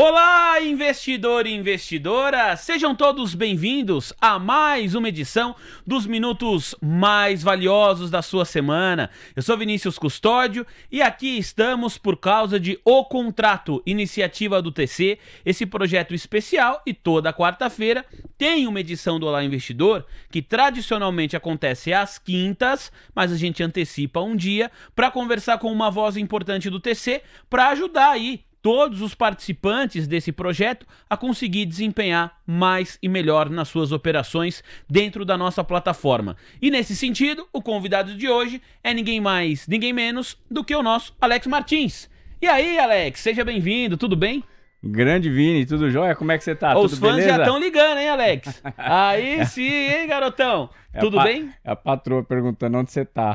Olá, investidor e investidora! Sejam todos bem-vindos a mais uma edição dos minutos mais valiosos da sua semana. Eu sou Vinícius Custódio e aqui estamos por causa de O Contrato, iniciativa do TC, esse projeto especial e toda quarta-feira tem uma edição do Olá Investidor que tradicionalmente acontece às quintas, mas a gente antecipa um dia para conversar com uma voz importante do TC para ajudar aí todos os participantes desse projeto a conseguir desempenhar mais e melhor nas suas operações dentro da nossa plataforma. E nesse sentido, o convidado de hoje é ninguém mais, ninguém menos do que o nosso Alex Martins. E aí, Alex, seja bem-vindo, tudo bem? Grande Vini, tudo jóia? Como é que você tá? Os tudo fãs beleza? já estão ligando, hein, Alex? Aí sim, hein, garotão? É tudo bem? É a patroa perguntando onde você tá.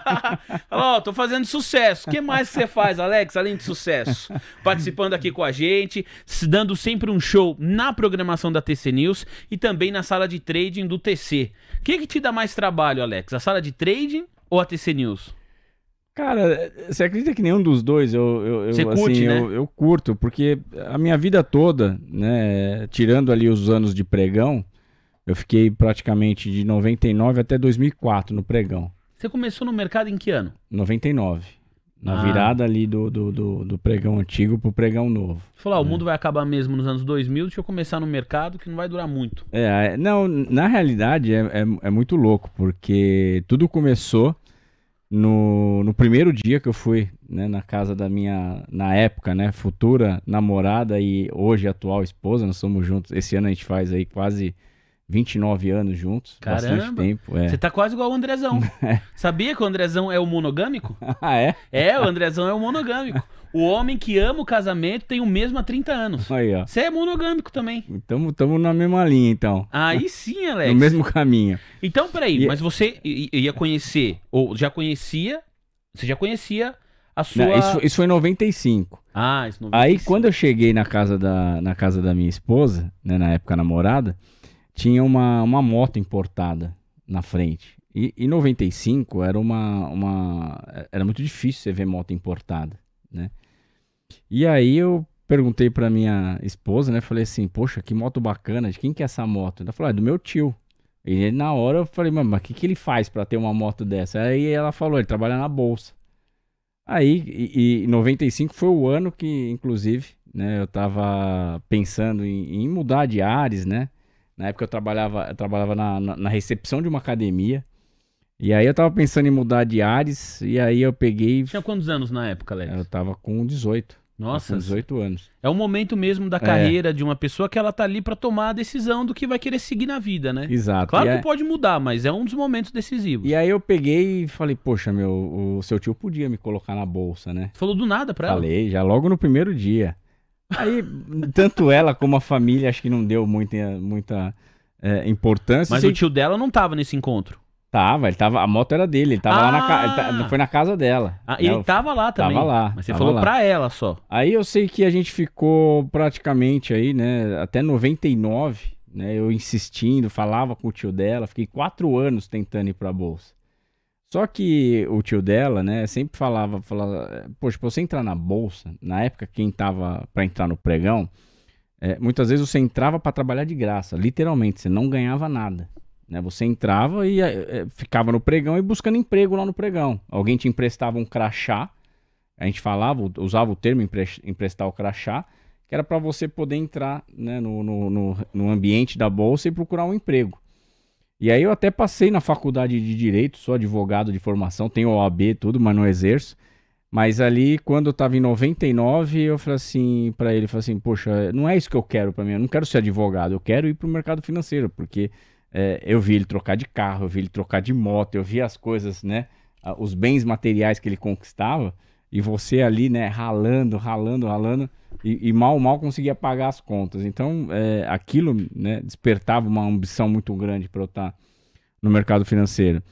Ó, oh, tô fazendo sucesso. O que mais você faz, Alex, além de sucesso? Participando aqui com a gente, dando sempre um show na programação da TC News e também na sala de trading do TC. O que, que te dá mais trabalho, Alex? A sala de trading ou a TC News? Cara, você acredita que nenhum dos dois eu, eu, eu curte, assim, né? eu, eu, curto, porque a minha vida toda, né, tirando ali os anos de pregão, eu fiquei praticamente de 99 até 2004 no pregão. Você começou no mercado em que ano? 99. Na ah. virada ali do, do, do, do, pregão antigo pro pregão novo. Você falou, ah, o é. mundo vai acabar mesmo nos anos 2000, deixa eu começar no mercado que não vai durar muito. É, é, não, na realidade é, é, é muito louco, porque tudo começou no, no primeiro dia que eu fui né, na casa da minha, na época, né, futura namorada e hoje atual esposa, nós somos juntos, esse ano a gente faz aí quase 29 anos juntos, Caramba. bastante tempo. É. Você tá quase igual o Andrezão. É. Sabia que o Andrezão é o monogâmico? ah, é? É, o Andrezão é o monogâmico. O homem que ama o casamento tem o mesmo há 30 anos. Aí, ó. Você é monogâmico também. Estamos tamo na mesma linha, então. Aí sim, Alex. no mesmo caminho. Então, peraí, e... É mas você ia conhecer, ou já conhecia, você já conhecia a sua... Não, isso, isso foi em 95. Ah, isso 95. Aí, quando eu cheguei na casa da, na casa da minha esposa, né, na época namorada tinha uma, uma moto importada na frente. E em 95 era uma, uma era muito difícil você ver moto importada, né? E aí eu perguntei para minha esposa, né? Falei assim, poxa, que moto bacana, de quem que é essa moto? Ela falou, ah, é do meu tio. E na hora eu falei, mas o que, que ele faz para ter uma moto dessa? Aí ela falou, ele trabalha na bolsa. Aí, e, e 95 foi o ano que, inclusive, né, eu tava pensando em, em mudar de ares, né? Na época eu trabalhava, eu trabalhava na, na, na, recepção de uma academia. E aí eu tava pensando em mudar de ares. E aí eu peguei. Tinha quantos anos na época, Alex? Eu tava com 18. Nossa. Com 18 anos. É o momento mesmo da é. carreira é. de uma pessoa que ela tá ali para tomar a decisão do que vai querer seguir na vida, né? Exato. Claro e que é... pode mudar, mas é um dos momentos decisivos. E aí eu peguei e falei, poxa, meu, o seu tio podia me colocar na bolsa, né? Falou do nada pra ela? Falei, já logo no primeiro dia. Aí, tanto ela como a família, acho que não deu muita, muita é, importância. Mas Sei... o tio dela não tava nesse encontro. Tava, ele tava, a moto era dele, ele tava ah, lá na casa, ah! foi na casa dela. Ah, né, ele ela, tava lá também. Tava lá. Mas você falou lá. pra ela só. Aí eu sei que a gente ficou praticamente aí, né, até 99, né, eu insistindo, falava com o tio dela, fiquei quatro anos tentando ir pra Bolsa. Só que o tio dela, né, sempre falava, falava, poxa, pra você entrar na bolsa, na época quem tava para entrar no pregão, é, muitas vezes você entrava para trabalhar de graça, literalmente, você não ganhava nada. Né? Você entrava e é, é, ficava no pregão e buscando emprego lá no pregão. Alguém te emprestava um crachá, a gente falava, usava o termo empre emprestar o crachá, que era para você poder entrar né, no, no, no, no ambiente da bolsa e procurar um emprego. E aí eu até passei na faculdade de direito, sou advogado de formação, tenho OAB tudo, mas não exerço. Mas ali, quando eu tava em 99, eu falei assim para ele, falei assim, poxa, não é isso que eu quero para mim, eu não quero ser advogado, eu quero ir pro mercado financeiro, porque é, eu vi ele trocar de carro, eu vi ele trocar de moto, eu vi as coisas, né, os bens materiais que ele conquistava, e você ali, né, ralando, ralando, ralando, e, e, mal, mal conseguia pagar as contas. Então, é, aquilo né, despertava uma ambição muito grande para eu estar tá no mercado financeiro.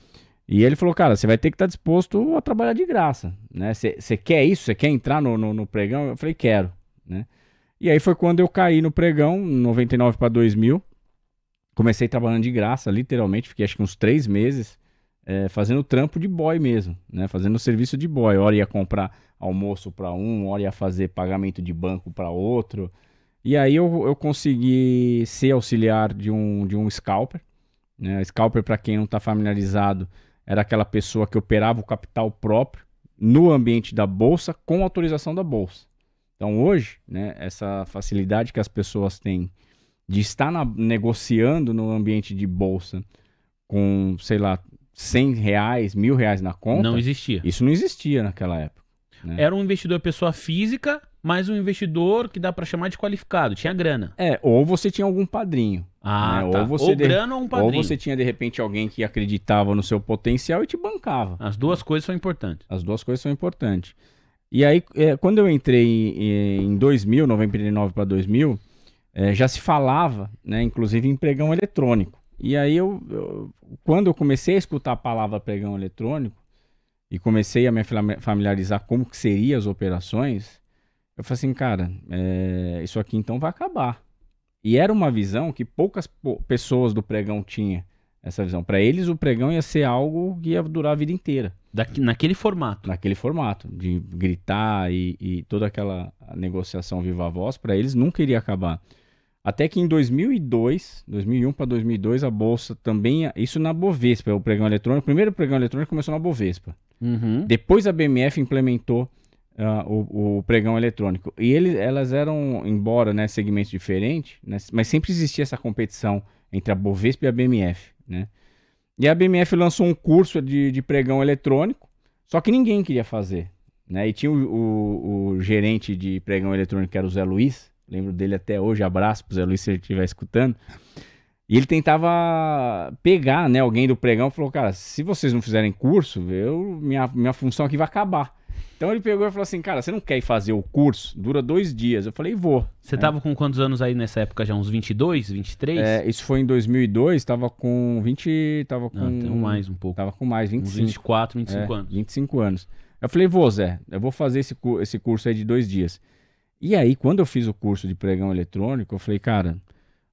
E ele falou, cara, você vai ter que estar tá disposto a trabalhar de graça, né? Você quer isso? Você quer entrar no, no, no, pregão? Eu falei, quero, né? E aí foi quando eu caí no pregão, 99 para 2000. Comecei trabalhando de graça, literalmente. Fiquei acho que uns três meses é, fazendo trampo de boy mesmo, né? Fazendo serviço de boy. Hora ia comprar almoço para um, hora ia fazer pagamento de banco para outro. E aí eu, eu consegui ser auxiliar de um, de um scalper. Né? Scalper, para quem não está familiarizado, era aquela pessoa que operava o capital próprio no ambiente da bolsa com autorização da bolsa. Então hoje, né, essa facilidade que as pessoas têm de estar na, negociando no ambiente de bolsa com, sei lá, 100 reais, mil reais na conta. Não existia. Isso não existia naquela época. Né? Era um investidor pessoa física, mas um investidor que dá para chamar de qualificado, tinha grana. É, ou você tinha algum padrinho. Ah, né? tá. ou, você ou de... grana ou um padrinho. Ou você tinha, de repente, alguém que acreditava no seu potencial e te bancava. As duas coisas são importantes. As duas coisas são importantes. E aí, é, quando eu entrei em 2000, 99 para 2000, é, já se falava, né, inclusive, em pregão eletrônico. E aí, eu, eu, quando eu comecei a escutar a palavra pregão eletrônico, e comecei a me familiarizar como que seriam as operações, eu falei assim, cara, é, isso aqui então vai acabar. E era uma visão que poucas pessoas do pregão tinham essa visão. Para eles, o pregão ia ser algo que ia durar a vida inteira. Daqui, naquele formato. Naquele formato, de gritar e, e toda aquela negociação viva voz, para eles nunca iria acabar. Até que em 2002, 2001 para 2002, a bolsa também. Isso na Bovespa, é o pregão eletrônico. O primeiro pregão eletrônico começou na Bovespa. Uhum. Depois a BMF implementou uh, o, o, pregão eletrônico. E ele, elas eram, embora né, segmentos diferentes, né, mas sempre existia essa competição entre a Bovespa e a BMF. Né? E a BMF lançou um curso de, de pregão eletrônico, só que ninguém queria fazer. Né? E tinha o, o, o gerente de pregão eletrônico, que era o Zé Luiz Lembro dele até hoje, abraço pro Zé Luiz se ele estiver escutando. E ele tentava pegar, né, alguém do pregão e falou, cara, se vocês não fizerem curso, eu, minha, minha função aqui vai acabar. Então ele pegou e falou assim, cara, você não quer ir fazer o curso? Dura dois dias. Eu falei, vou. Você estava é. com quantos anos aí nessa época já? Uns 22, 23? É, isso foi em 2002, estava com 20... Tava com, não, mais um pouco. Tava com mais, 25. Uns 24, 25 é, anos. 25 anos. Eu falei, vou, Zé, eu vou fazer esse, esse curso aí de dois dias. E aí, quando eu fiz o curso de pregão eletrônico, eu falei, cara,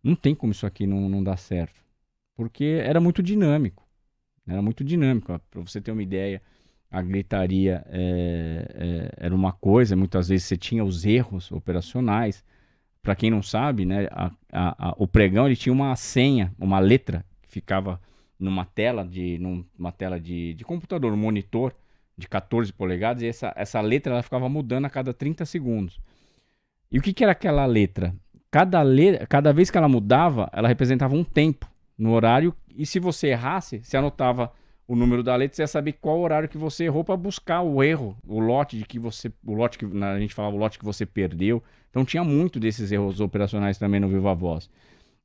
não tem como isso aqui não, não dar certo. Porque era muito dinâmico. Era muito dinâmico. Para você ter uma ideia, a gritaria é, é, era uma coisa, muitas vezes você tinha os erros operacionais. Para quem não sabe, né, a, a, a, o pregão ele tinha uma senha, uma letra que ficava numa tela de, numa tela de, de computador, um monitor de 14 polegadas, e essa, essa letra ela ficava mudando a cada 30 segundos. E o que, que era aquela letra? Cada, le cada vez que ela mudava, ela representava um tempo no horário. E se você errasse, você anotava o número da letra, você ia saber qual horário que você errou para buscar o erro, o lote de que você, o lote que a gente falava, o lote que você perdeu. Então tinha muito desses erros operacionais também no Viva Voz.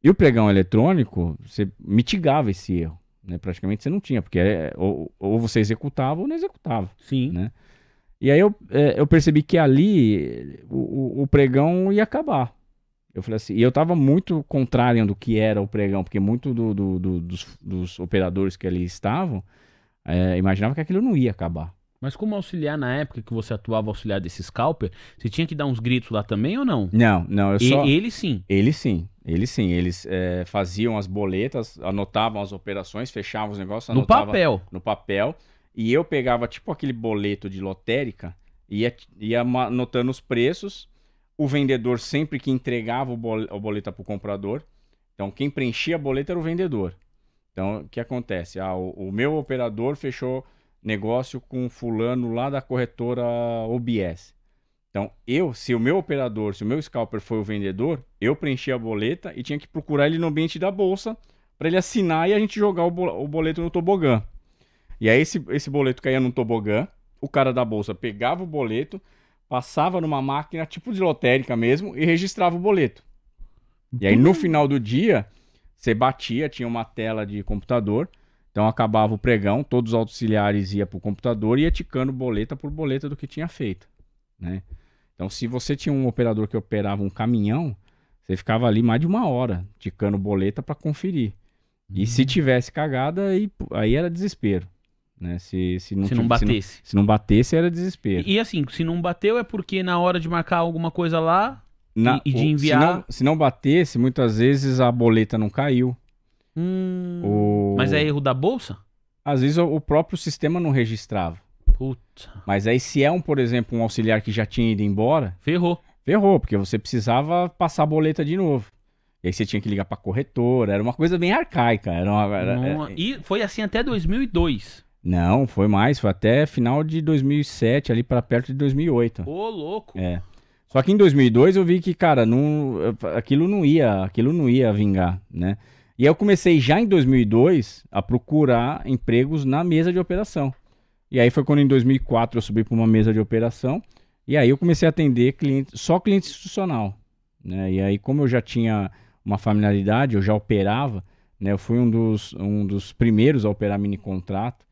E o pregão eletrônico, você mitigava esse erro, né? Praticamente você não tinha, porque era, é, ou, ou você executava ou não executava. Sim. Né? E aí eu, é, eu percebi que ali o, o pregão ia acabar. Eu falei assim, e eu estava muito contrário do que era o pregão, porque muito do, do, do, dos, dos, operadores que ali estavam é, imaginava que aquilo não ia acabar. Mas como auxiliar na época que você atuava auxiliar desse scalper, você tinha que dar uns gritos lá também ou não? Não, não, eu só... E, ele sim? Ele sim, ele sim. Eles é, faziam as boletas, anotavam as operações, fechavam os negócios. anotavam... no papel? No papel. E eu pegava tipo aquele boleto de lotérica, ia, ia anotando os preços. O vendedor sempre que entregava o, boleto para o comprador. Então, quem preenchia a boleta era o vendedor. Então, o que acontece? Ah, o, o meu operador fechou negócio com fulano lá da corretora OBS. Então, eu, se o meu operador, se o meu scalper foi o vendedor, eu preenchi a boleta e tinha que procurar ele no ambiente da bolsa para ele assinar e a gente jogar o boleto no tobogã. E aí esse, esse boleto caía num tobogã, o cara da bolsa pegava o boleto, passava numa máquina tipo de lotérica mesmo e registrava o boleto. E aí no final do dia, você batia, tinha uma tela de computador, então acabava o pregão, todos os auxiliares iam pro computador e ia ticando boleta por boleta do que tinha feito, né? Então se você tinha um operador que operava um caminhão, você ficava ali mais de uma hora ticando boleta para conferir. E uhum. se tivesse cagada, aí, aí era desespero. Né? Se, se, não, se não batesse. Se não, se não, batesse, era desespero. E, e, assim, se não bateu é porque na hora de marcar alguma coisa lá na, e, e, de enviar. Se não, se não batesse, muitas vezes a boleta não caiu. Hum, o... Mas é erro da bolsa? Às vezes o, o próprio sistema não registrava. Puta. Mas aí, se é um, por exemplo, um auxiliar que já tinha ido embora. Ferrou. Ferrou, porque você precisava passar a boleta de novo. E aí você tinha que ligar pra corretora, era uma coisa bem arcaica. Era uma, era, era... É, é. E foi assim até 2002. Não, foi mais, foi até final de 2007, ali para perto de 2008. Ô, louco! É. Só que em 2002 eu vi que, cara, não, aquilo não ia, aquilo não ia vingar, né? E aí eu comecei já em 2002 a procurar empregos na mesa de operação. E aí foi quando em 2004 eu subi para uma mesa de operação e aí eu comecei a atender cliente, só cliente institucional, né? E aí como eu já tinha uma familiaridade, eu já operava, né? Eu fui um dos, um dos primeiros a operar mini contrato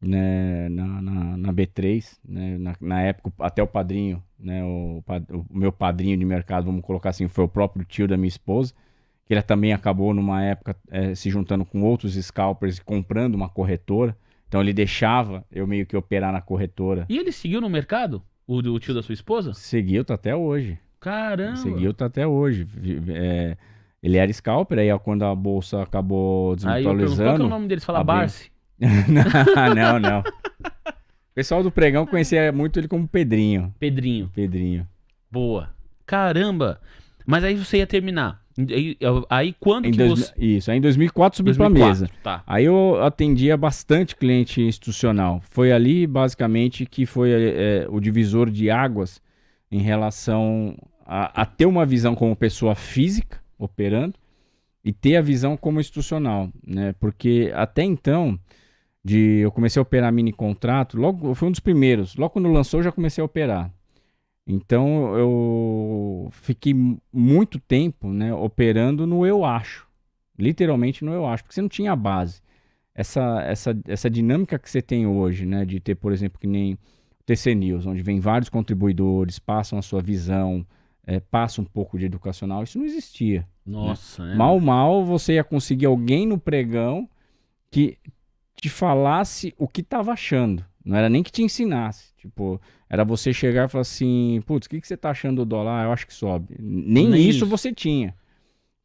né, na, na, na, B3, né, na, na, época até o padrinho, né, o, o, meu padrinho de mercado, vamos colocar assim, foi o próprio tio da minha esposa, que ele também acabou numa época é, se juntando com outros scalpers e comprando uma corretora, então ele deixava eu meio que operar na corretora. E ele seguiu no mercado, o, o tio da sua esposa? Seguiu, tá até hoje. Caramba! Seguiu, tá até hoje. É, ele era scalper, aí quando a bolsa acabou desmutualizando... Aí eu qual que é o nome deles? Fala Barsi? não, não. O pessoal do pregão conhecia muito ele como Pedrinho. Pedrinho. Pedrinho. Boa. Caramba. Mas aí você ia terminar. Aí, aí quando em que dois, você... Isso, aí em 2004 subi para mesa. Tá. Aí eu atendia bastante cliente institucional. Foi ali, basicamente, que foi é, o divisor de águas em relação a, a, ter uma visão como pessoa física operando e ter a visão como institucional, né? Porque até então de eu comecei a operar mini contrato, logo eu fui um dos primeiros, logo quando lançou eu já comecei a operar. Então eu fiquei muito tempo, né, operando no eu acho. Literalmente no eu acho, porque você não tinha base. Essa essa essa dinâmica que você tem hoje, né, de ter, por exemplo, que nem TC News, onde vem vários contribuidores, passam a sua visão, é, passa um pouco de educacional, isso não existia. Né. Nossa, né? é. Mal, mal você ia conseguir alguém no pregão que te falasse o que tava achando. Não era nem que te ensinasse. Tipo, era você chegar e falar assim: putz, o que, que você tá achando do dólar? eu acho que sobe. Nem, nem isso, isso, você tinha.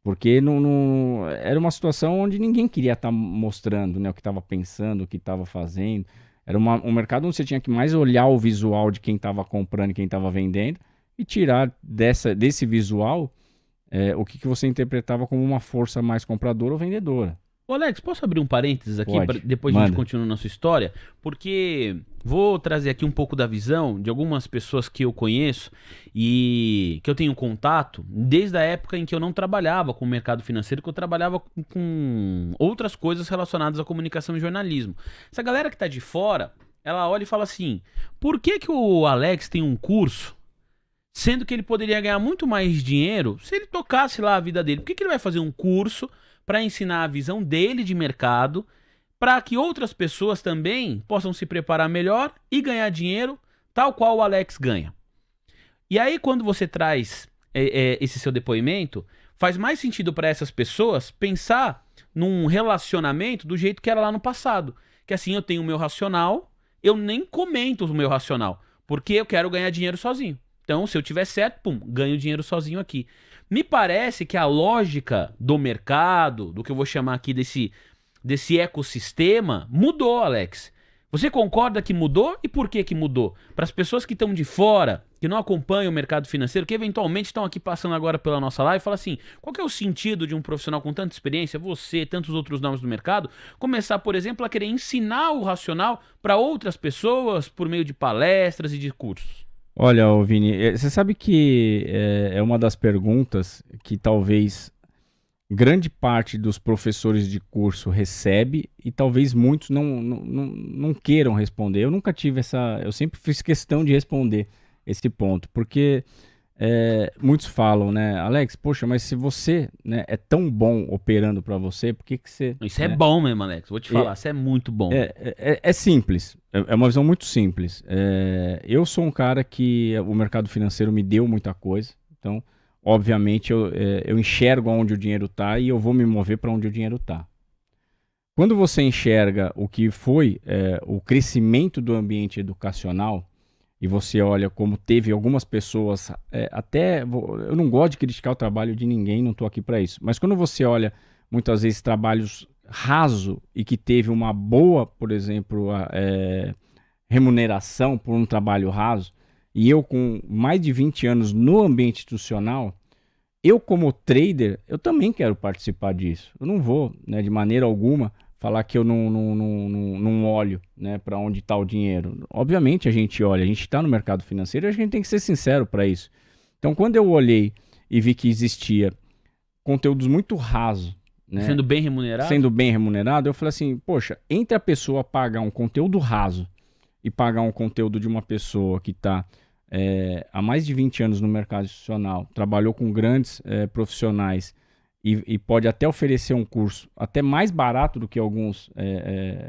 Porque não, não, era uma situação onde ninguém queria estar tá mostrando né, o que estava pensando, o que estava fazendo. Era uma, um mercado onde você tinha que mais olhar o visual de quem estava comprando e quem estava vendendo e tirar dessa, desse visual é, o que, que você interpretava como uma força mais compradora ou vendedora. Ô Alex, posso abrir um parênteses aqui? Pra, depois Manda. a gente continua nossa história. Porque vou trazer aqui um pouco da visão de algumas pessoas que eu conheço e que eu tenho contato desde a época em que eu não trabalhava com o mercado financeiro, que eu trabalhava com outras coisas relacionadas à comunicação e jornalismo. Essa galera que está de fora, ela olha e fala assim: por que, que o Alex tem um curso? Sendo que ele poderia ganhar muito mais dinheiro se ele tocasse lá a vida dele. Por que, que ele vai fazer um curso para ensinar a visão dele de mercado, para que outras pessoas também possam se preparar melhor e ganhar dinheiro, tal qual o Alex ganha. E aí, quando você traz é, é, esse seu depoimento, faz mais sentido para essas pessoas pensar num relacionamento do jeito que era lá no passado. Que assim, eu tenho o meu racional, eu nem comento o meu racional, porque eu quero ganhar dinheiro sozinho. Então, se eu tiver certo, pum, ganho dinheiro sozinho aqui. Me parece que a lógica do mercado, do que eu vou chamar aqui desse, desse ecossistema, mudou, Alex. Você concorda que mudou e por que que mudou? Para as pessoas que estão de fora, que não acompanham o mercado financeiro, que eventualmente estão aqui passando agora pela nossa live, fala assim: qual é o sentido de um profissional com tanta experiência, você, tantos outros nomes do mercado, começar, por exemplo, a querer ensinar o racional para outras pessoas por meio de palestras e de cursos? Olha, Vini, é, você sabe que é, é uma das perguntas que talvez grande parte dos professores de curso recebe e talvez muitos não, não, não, queiram responder. Eu nunca tive essa. Eu sempre fiz questão de responder esse ponto, porque é, muitos falam, né, Alex, poxa, mas se você né, é tão bom operando para você, por que, que você. Isso é né? é bom mesmo, Alex, vou te falar, isso é muito bom. É, é, é, é simples, é, é, uma visão muito simples. eu sou um cara que o mercado financeiro me deu muita coisa, então, obviamente, eu, eu enxergo onde o dinheiro está e eu vou me mover para onde o dinheiro está. Quando você enxerga o que foi o crescimento do ambiente educacional, e você olha como teve algumas pessoas, é, até eu não gosto de criticar o trabalho de ninguém, não estou aqui para isso, mas quando você olha muitas vezes trabalhos raso e que teve uma boa, por exemplo, é, remuneração por um trabalho raso, e eu com mais de 20 anos no ambiente institucional, eu como trader, eu também quero participar disso. Eu não vou, né, de maneira alguma, falar que eu não, não, não, não olho né, para onde está o dinheiro. Obviamente a gente olha, a gente está no mercado financeiro e a gente tem que ser sincero para isso. Então, quando eu olhei e vi que existia conteúdos muito raso, né, sendo bem remunerado, sendo bem remunerado, eu falei assim, poxa, entre a pessoa pagar um conteúdo raso e pagar um conteúdo de uma pessoa que está é, eh, há mais de 20 anos no mercado institucional, trabalhou com grandes é, profissionais e, e, pode até oferecer um curso até mais barato do que alguns é,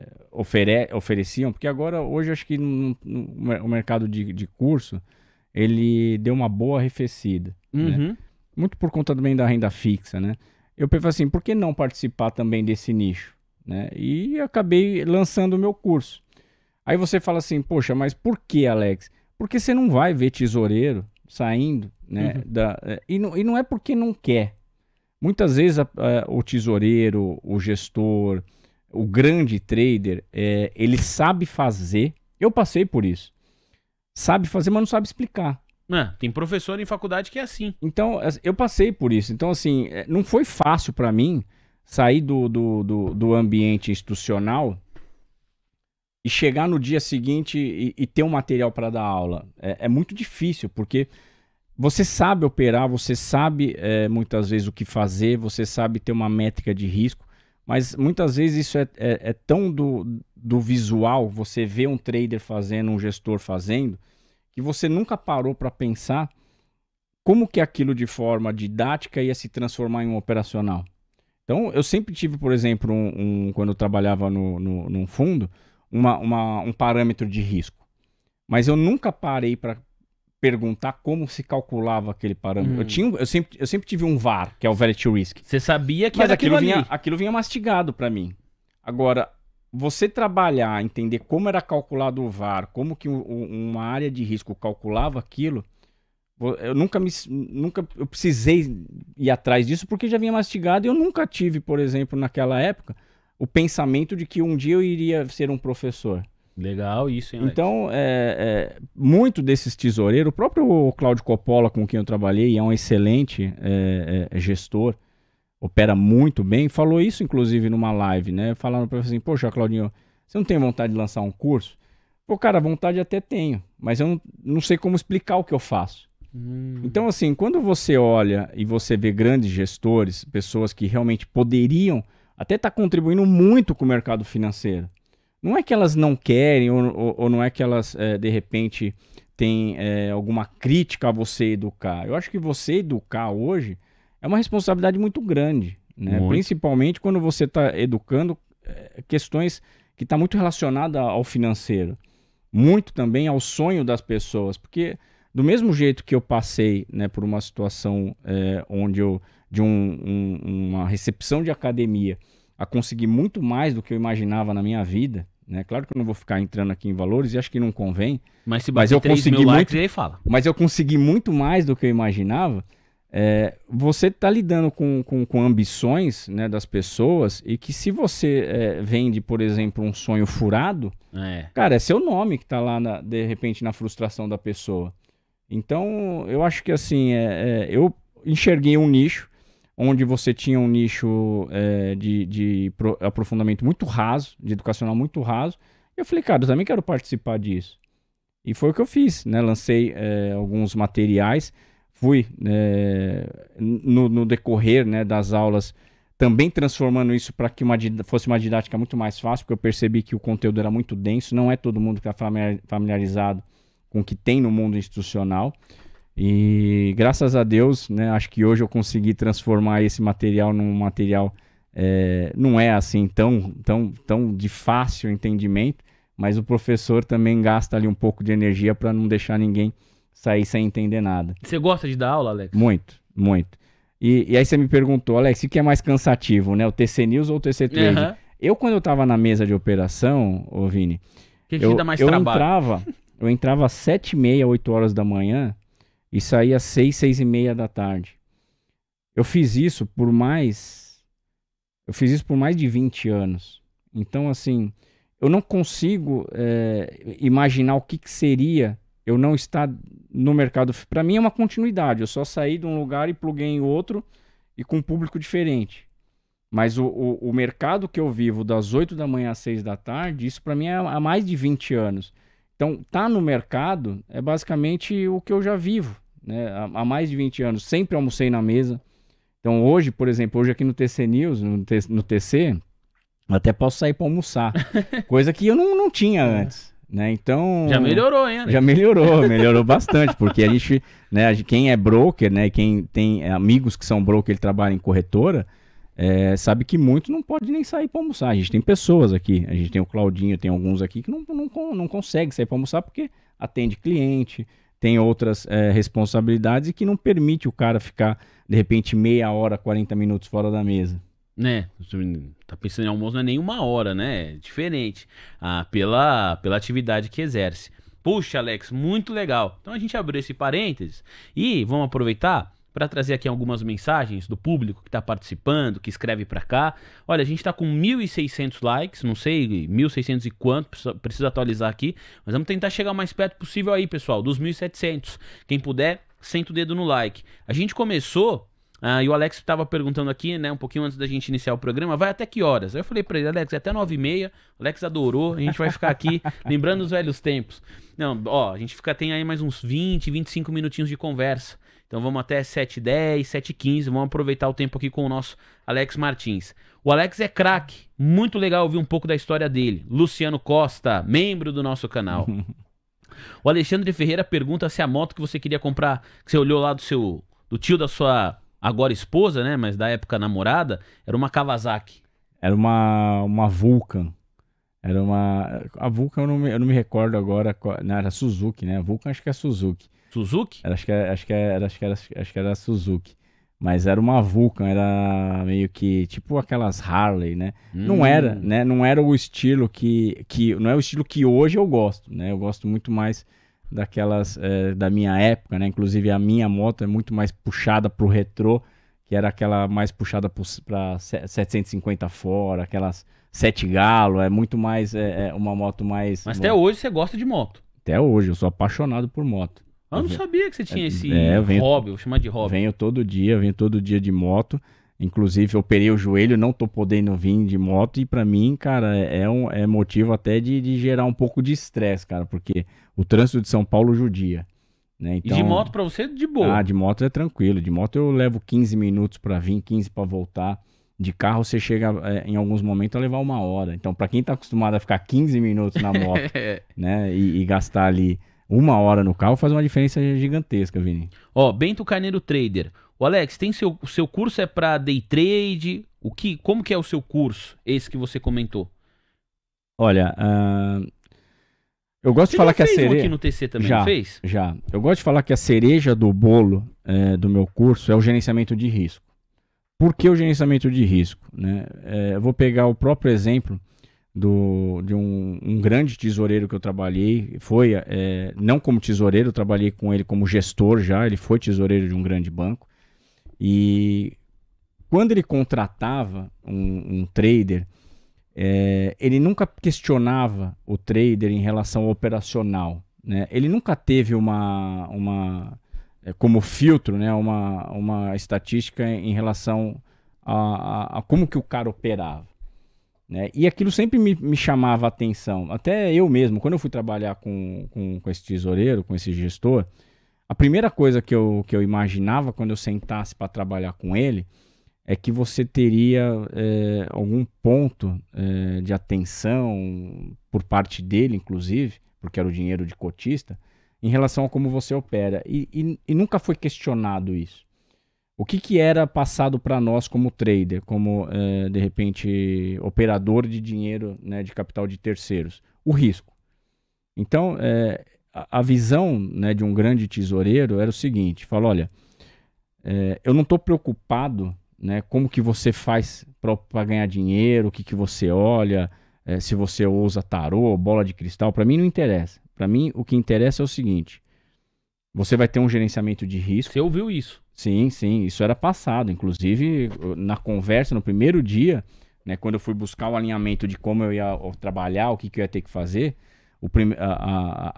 é, ofere ofereciam, porque agora, hoje, acho que no, no, no, o mercado de, de curso, ele deu uma boa arrefecida. Né? Uhum. Né? Muito por conta também da renda fixa, né? Eu pensei assim, por que não participar também desse nicho? Né? E acabei lançando o meu curso. Aí você fala assim, poxa, mas por que, Alex? Porque você não vai ver tesoureiro saindo, né? Uhum. Da, é, e, não, e não é porque não quer, Muitas vezes a, a, é, o tesoureiro, o gestor, o grande trader, é, ele sabe fazer. Eu passei por isso. Sabe fazer, mas não sabe explicar. É, tem professor em faculdade que é assim. Então, é, eu passei por isso. Então, assim, não foi fácil para mim sair do, do, do, do, ambiente institucional e chegar no dia seguinte e, e ter um material para dar aula. É, é muito difícil, porque você sabe operar, você sabe é, muitas vezes o que fazer, você sabe ter uma métrica de risco, mas muitas vezes isso é, é, é tão do, do visual, você vê um trader fazendo, um gestor fazendo, que você nunca parou para pensar como que aquilo de forma didática ia se transformar em um operacional. Então, eu sempre tive, por exemplo, um, um quando eu trabalhava no, no, num fundo, uma, uma, um parâmetro de risco. Mas eu nunca parei para perguntar como se calculava aquele parâmetro. Hum. Eu, tinha, eu, sempre, eu sempre tive um VAR, que é o Verity Risk. Você sabia que Mas era aquilo, aquilo vinha, aquilo vinha mastigado para mim. Agora, você trabalhar, entender como era calculado o VAR, como que um, uma área de risco calculava aquilo, eu nunca me nunca eu precisei ir atrás disso porque já vinha mastigado e eu nunca tive, por exemplo, naquela época, o pensamento de que um dia eu iria ser um professor. Legal isso, hein, Então, é, é, muito desses tesoureiros, o próprio Cláudio Coppola, com quem eu trabalhei, é um excelente é, é gestor, opera muito bem, falou isso, inclusive, numa live, né? Falaram para ele assim, poxa, Claudinho, você não tem vontade de lançar um curso? Pô, cara, vontade até tenho, mas eu não, não sei como explicar o que eu faço. Hum. Então, assim, quando você olha e você vê grandes gestores, pessoas que realmente poderiam até estar tá contribuindo muito com o mercado financeiro, não é que elas não querem ou, ou, ou não é que elas, é, de repente, têm é, alguma crítica a você educar. Eu acho que você educar hoje é uma responsabilidade muito grande, né? Muito. Principalmente quando você está educando eh, questões que está muito relacionada ao financeiro, muito também ao sonho das pessoas, porque do mesmo jeito que eu passei né, por uma situação é, onde eu de um, um, uma recepção de academia a conseguir muito mais do que eu imaginava na minha vida, né? Claro que eu não vou ficar entrando aqui em valores e acho que não convém. Mas se mas eu consegui mil likes, muito, aí fala. Mas eu consegui muito mais do que eu imaginava. É, você está lidando com, com, com ambições né, das pessoas e que se você é, vende, por exemplo, um sonho furado, é. cara, é seu nome que está lá, na, de repente, na frustração da pessoa. Então, eu acho que assim, é, é, eu enxerguei um nicho onde você tinha um nicho é, de, de aprofundamento muito raso, de educacional muito raso. E eu falei, cara, eu também quero participar disso. E foi o que eu fiz, né? Lancei é, alguns materiais, fui é, no, no, decorrer né, das aulas também transformando isso para que uma, fosse uma didática muito mais fácil, porque eu percebi que o conteúdo era muito denso, não é todo mundo que está familiarizado com o que tem no mundo institucional. E graças a Deus, né, acho que hoje eu consegui transformar esse material num material é, não é assim tão, tão, tão de fácil entendimento, mas o professor também gasta ali um pouco de energia para não deixar ninguém sair sem entender nada. Você gosta de dar aula, Alex? Muito, muito. E, e aí você me perguntou, Alex, o que é mais cansativo, né? O TC News ou o TC Trade? Uhum. Eu, quando eu estava na mesa de operação, ô Vini, que eu, dá mais eu trabalho? entrava, eu entrava às 7h30, 8 horas da manhã, e saía às seis, seis e meia da tarde. Eu fiz isso por mais. Eu fiz isso por mais de 20 anos. Então, assim, eu não consigo é, imaginar o que, que seria eu não estar no mercado. Para mim é uma continuidade. Eu só saí de um lugar e pluguei em outro e com um público diferente. Mas o, o, o mercado que eu vivo das 8 da manhã às 6 da tarde, isso para mim é há mais de 20 anos. Então, tá no mercado é basicamente o que eu já vivo né, há mais de 20 anos, sempre almocei na mesa. Então hoje, por exemplo, hoje aqui no TC News, no, T, no TC, até posso sair para almoçar, coisa que eu não, não tinha antes. Né? Então já melhorou, hein? Já melhorou, melhorou bastante, porque a gente, né, quem é broker, né, quem tem amigos que são broker, ele trabalha em corretora, é, sabe que muito não pode nem sair para almoçar. A gente tem pessoas aqui, a gente tem o Claudinho, tem alguns aqui que não, não, não consegue sair para almoçar porque atende cliente, tem outras é, responsabilidades e que não permite o cara ficar, de repente, meia hora, 40 minutos fora da mesa. Né, tá pensando em almoço, não é nem uma hora, né? É diferente ah, pela, pela atividade que exerce. Puxa, Alex, muito legal. Então a gente abriu esse parênteses e vamos aproveitar para trazer aqui algumas mensagens do público que está participando, que escreve para cá. Olha, a gente está com 1.600 likes, não sei, 1.600 e quanto, preciso atualizar aqui, mas vamos tentar chegar o mais perto possível aí, pessoal, dos 1.700. Quem puder, senta o dedo no like. A gente começou ah, e o Alex estava perguntando aqui, né, um pouquinho antes da gente iniciar o programa, vai até que horas? Aí eu falei para ele, Alex, é até nove e meia. O Alex adorou, a gente vai ficar aqui lembrando os velhos tempos. Não, ó, a gente fica, tem aí mais uns 20, 25 minutinhos de conversa. Então vamos até 7h10, 7h15, vamos aproveitar o tempo aqui com o nosso Alex Martins. O Alex é craque, muito legal ouvir um pouco da história dele. Luciano Costa, membro do nosso canal. o Alexandre Ferreira pergunta se a moto que você queria comprar, que você olhou lá do seu do tio da sua agora esposa, né, mas da época namorada, era uma Kawasaki. Era uma uma Vulcan. Era uma a Vulcan eu não me, eu não me recordo agora, não, era Suzuki, né? A Vulcan acho que é Suzuki. Suzuki? Acho que era, acho que era, acho que era, acho que era Suzuki. Mas era uma Vulcan, era meio que tipo aquelas Harley, né? Hum. Não era, né? Não era o estilo que, que. Não é o estilo que hoje eu gosto, né? Eu gosto muito mais daquelas é, da minha época, né? Inclusive a minha moto é muito mais puxada pro retrô, que era aquela mais puxada para 750 fora, aquelas sete galo, é muito mais é, é uma moto mais. Mas até hoje você gosta de moto? Até hoje eu sou apaixonado por moto. Eu não sabia que você tinha é, esse é, venho, hobby, vou chamar de hobby. Venho todo dia, venho todo dia de moto. Inclusive, operei o joelho, não tô podendo vir de moto. E para mim, cara, é, é, um, é motivo até de, de gerar um pouco de estresse, cara, porque o trânsito de São Paulo judia. Né? Então, e de então, moto para você, de boa? Ah, de moto é tranquilo. De moto eu levo 15 minutos para vir, 15 para voltar. De carro você chega é, em alguns momentos a levar uma hora. Então, para quem tá acostumado a ficar 15 minutos na moto, né, e, e gastar ali uma hora no carro faz uma diferença gigantesca, Vini. Ó, Bento Carneiro Trader. O Alex, tem seu, o seu curso é para day trade? O que, como que é o seu curso? Esse que você comentou. Olha, uh, eu gosto você de falar que a cereja. Um aqui no TC também já, fez? Já. Eu gosto de falar que a cereja do bolo é, do meu curso é o gerenciamento de risco. Por que o gerenciamento de risco? Né? É, eu vou pegar o próprio exemplo do, de um, um, grande tesoureiro que eu trabalhei. Foi, é, não como tesoureiro, eu trabalhei com ele como gestor já. Ele foi tesoureiro de um grande banco. E quando ele contratava um, um trader, é, ele nunca questionava o trader em relação ao operacional. Né? Ele nunca teve uma, uma é, como filtro, né? uma, uma estatística em relação a, a, a como que o cara operava. Né? E aquilo sempre me, me chamava atenção. Até eu mesmo, quando eu fui trabalhar com, com, com, esse tesoureiro, com esse gestor, a primeira coisa que eu, que eu imaginava quando eu sentasse para trabalhar com ele é que você teria é, algum ponto é, de atenção por parte dele, inclusive, porque era o dinheiro de cotista, em relação a como você opera. E, e, e nunca foi questionado isso o que, que era passado para nós como trader, como é, de repente operador de dinheiro, né, de capital de terceiros? O risco. Então, é, a, a visão né, de um grande tesoureiro era o seguinte: fala, olha, é, eu não estou preocupado né, como que você faz para ganhar dinheiro, o que, que você olha, se você usa tarô, bola de cristal, para mim não interessa. Para mim, o que interessa é o seguinte: você vai ter um gerenciamento de risco. Você ouviu isso? Sim, sim, isso era passado. Inclusive, na conversa, no primeiro dia, né, quando eu fui buscar o alinhamento de como eu ia trabalhar, o que, que eu ia ter que fazer, o prim... a,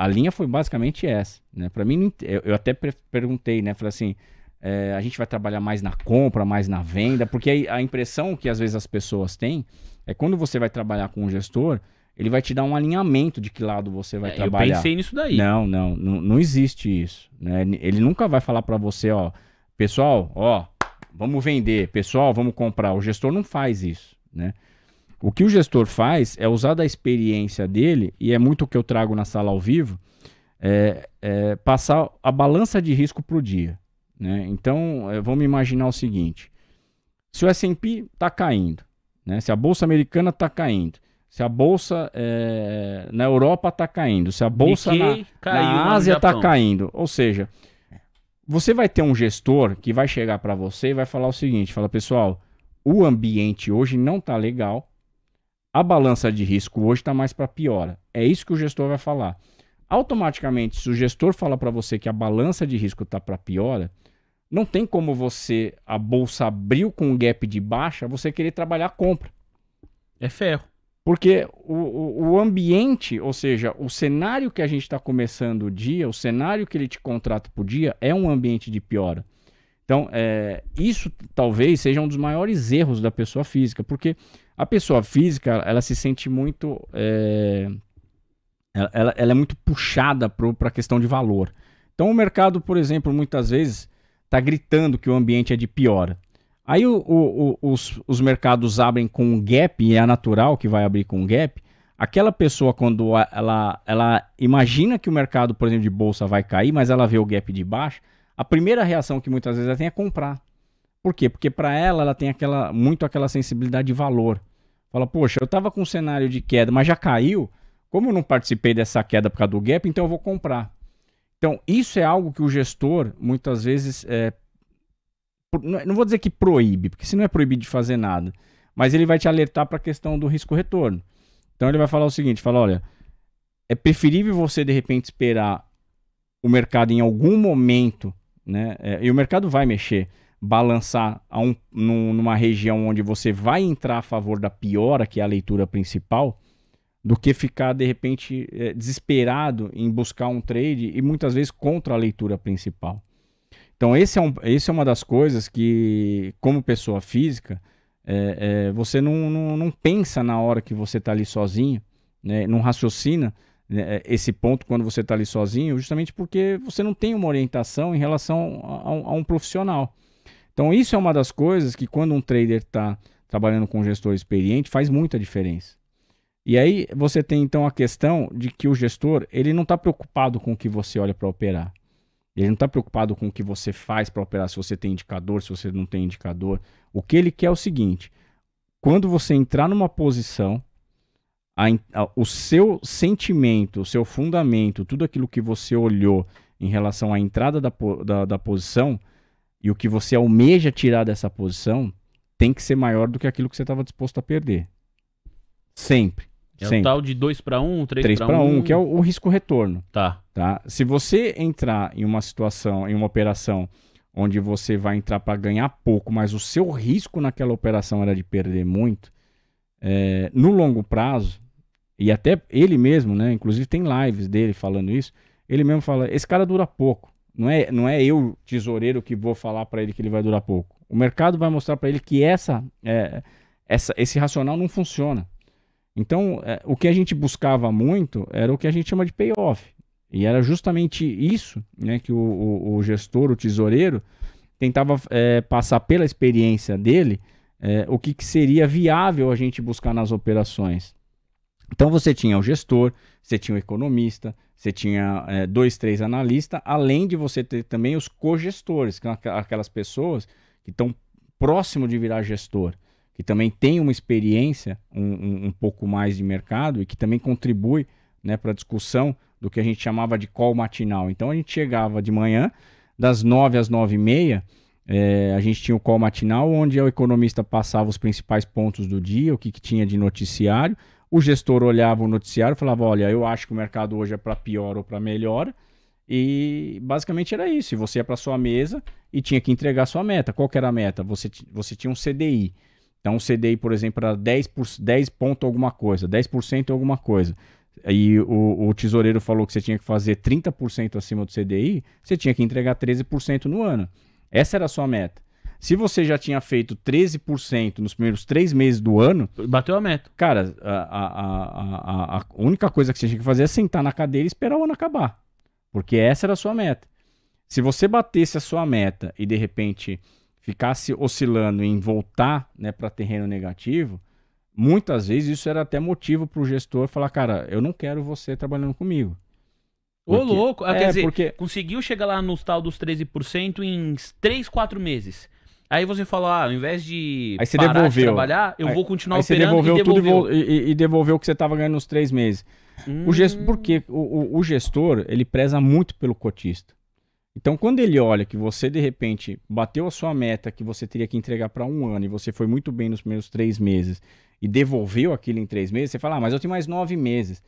a, a linha foi basicamente essa. Né? Para mim, eu, até perguntei, né? Falei assim, é, a gente vai trabalhar mais na compra, mais na venda, porque a impressão que às vezes as pessoas têm é quando você vai trabalhar com um gestor, ele vai te dar um alinhamento de que lado você vai é, trabalhar. Eu pensei nisso daí. Não, não, não, não existe isso. Né? Ele nunca vai falar para você, ó Pessoal, ó, vamos vender. Pessoal, vamos comprar. O gestor não faz isso, né? O que o gestor faz é usar da experiência dele, e é muito o que eu trago na sala ao vivo, é, é passar a balança de risco para o dia. Né? Então, é, vamos imaginar o seguinte: se o SP está caindo, né? se a bolsa americana está caindo, se a bolsa é, na Europa está caindo, se a bolsa na, na Ásia está caindo, ou seja, você vai ter um gestor que vai chegar para você e vai falar o seguinte: fala, pessoal, o ambiente hoje não está legal, a balança de risco hoje está mais para piora. É isso que o gestor vai falar. Automaticamente, se o gestor fala para você que a balança de risco está para piora, não tem como você, a bolsa abriu com um gap de baixa, você querer trabalhar a compra. É ferro. Porque o, o, o, ambiente, ou seja, o cenário que a gente está começando o dia, o cenário que ele te contrata por dia, é um ambiente de piora. Então, é, isso talvez seja um dos maiores erros da pessoa física, porque a pessoa física, ela se sente muito. É, ela, ela, é muito puxada para a questão de valor. Então, o mercado, por exemplo, muitas vezes está gritando que o ambiente é de piora. Aí o, o, o, os, os mercados abrem com um gap, e é natural que vai abrir com um gap. Aquela pessoa, quando ela, ela imagina que o mercado, por exemplo, de bolsa vai cair, mas ela vê o gap de baixo, a primeira reação que muitas vezes ela tem é comprar. Por quê? Porque para ela, ela tem aquela, muito aquela sensibilidade de valor. Fala, poxa, eu estava com um cenário de queda, mas já caiu. Como eu não participei dessa queda por causa do gap, então eu vou comprar. Então, isso é algo que o gestor muitas vezes é, é, não vou dizer que proíbe, porque se não é proibido de fazer nada, mas ele vai te alertar para a questão do risco retorno. Então ele vai falar o seguinte, fala, olha, é preferível você de repente esperar o mercado em algum momento, né? É, e o mercado vai mexer, balançar a um, num, numa região onde você vai entrar a favor da piora, que é a leitura principal, do que ficar de repente é, desesperado em buscar um trade e muitas vezes contra a leitura principal. Então, esse é um, esse é uma das coisas que, como pessoa física, é, é, você não, não, não, pensa na hora que você está ali sozinho, né? não raciocina né, é, esse ponto quando você está ali sozinho, justamente porque você não tem uma orientação em relação a, a, um profissional. Então, isso é uma das coisas que, quando um trader está trabalhando com um gestor experiente, faz muita diferença. E aí você tem então a questão de que o gestor ele não está preocupado com o que você olha para operar. Ele não está preocupado com o que você faz para operar, se você tem indicador, se você não tem indicador. O que ele quer é o seguinte: quando você entrar numa posição, a, a, o seu sentimento, o seu fundamento, tudo aquilo que você olhou em relação à entrada da, da, da posição e o que você almeja tirar dessa posição tem que ser maior do que aquilo que você estava disposto a perder. Sempre. É Sempre. o tal de 2 para 1, 3 para 1. 1, que é o, o risco-retorno. Tá. tá. Se você entrar em uma situação, em uma operação onde você vai entrar para ganhar pouco, mas o seu risco naquela operação era de perder muito, é, no longo prazo, e até ele mesmo, né? Inclusive tem lives dele falando isso, ele mesmo fala: esse cara dura pouco. Não é, não é eu, tesoureiro, que vou falar para ele que ele vai durar pouco. O mercado vai mostrar para ele que essa, é, essa, esse racional não funciona. Então, é, o que a gente buscava muito era o que a gente chama de payoff. E era justamente isso né, que o, o, o gestor, o tesoureiro, tentava é, passar pela experiência dele é, o que, que seria viável a gente buscar nas operações. Então você tinha o gestor, você tinha o economista, você tinha é, dois, três analistas, além de você ter também os cogestores, que são aquelas pessoas que estão próximo de virar gestor que também tem uma experiência um, um, um pouco mais de mercado e que também contribui né, para a discussão do que a gente chamava de call matinal. Então a gente chegava de manhã, das 9 às 9 e meia, é, a gente tinha o call matinal, onde o economista passava os principais pontos do dia, o que, que tinha de noticiário. O gestor olhava o noticiário e falava: Olha, eu acho que o mercado hoje é para pior ou para melhor. E basicamente era isso. E você ia para sua mesa e tinha que entregar sua meta. Qual era a meta? Você, você tinha um CDI. Então o CDI, por exemplo, era 10, por, 10 ponto alguma coisa, 10% alguma coisa. E o, o, tesoureiro falou que você tinha que fazer 30% acima do CDI, você tinha que entregar 13% no ano. Essa era a sua meta. Se você já tinha feito 13% nos primeiros três meses do ano. Bateu a meta. Cara, a, a, a, a única coisa que você tinha que fazer é sentar na cadeira e esperar o ano acabar. Porque essa era a sua meta. Se você batesse a sua meta e de repente ficasse oscilando em voltar né, para terreno negativo, muitas vezes isso era até motivo para o gestor falar, cara, eu não quero você trabalhando comigo. Ô, louco! Ah, é, quer dizer, porque... conseguiu chegar lá nos tal dos 13% em 3, 4 meses. Aí você falou, ah, ao invés de aí você parar devolveu. de trabalhar, eu aí, vou continuar aí operando você devolveu e devolveu. Tudo e, e devolveu o que você estava ganhando nos três meses. Hum... O gestor, porque o, o, o gestor, ele preza muito pelo cotista. Então, quando ele olha que você, de repente, bateu a sua meta que você teria que entregar para um ano e você foi muito bem nos primeiros três meses e devolveu aquilo em três meses, você fala, ah, mas eu tenho mais nove meses.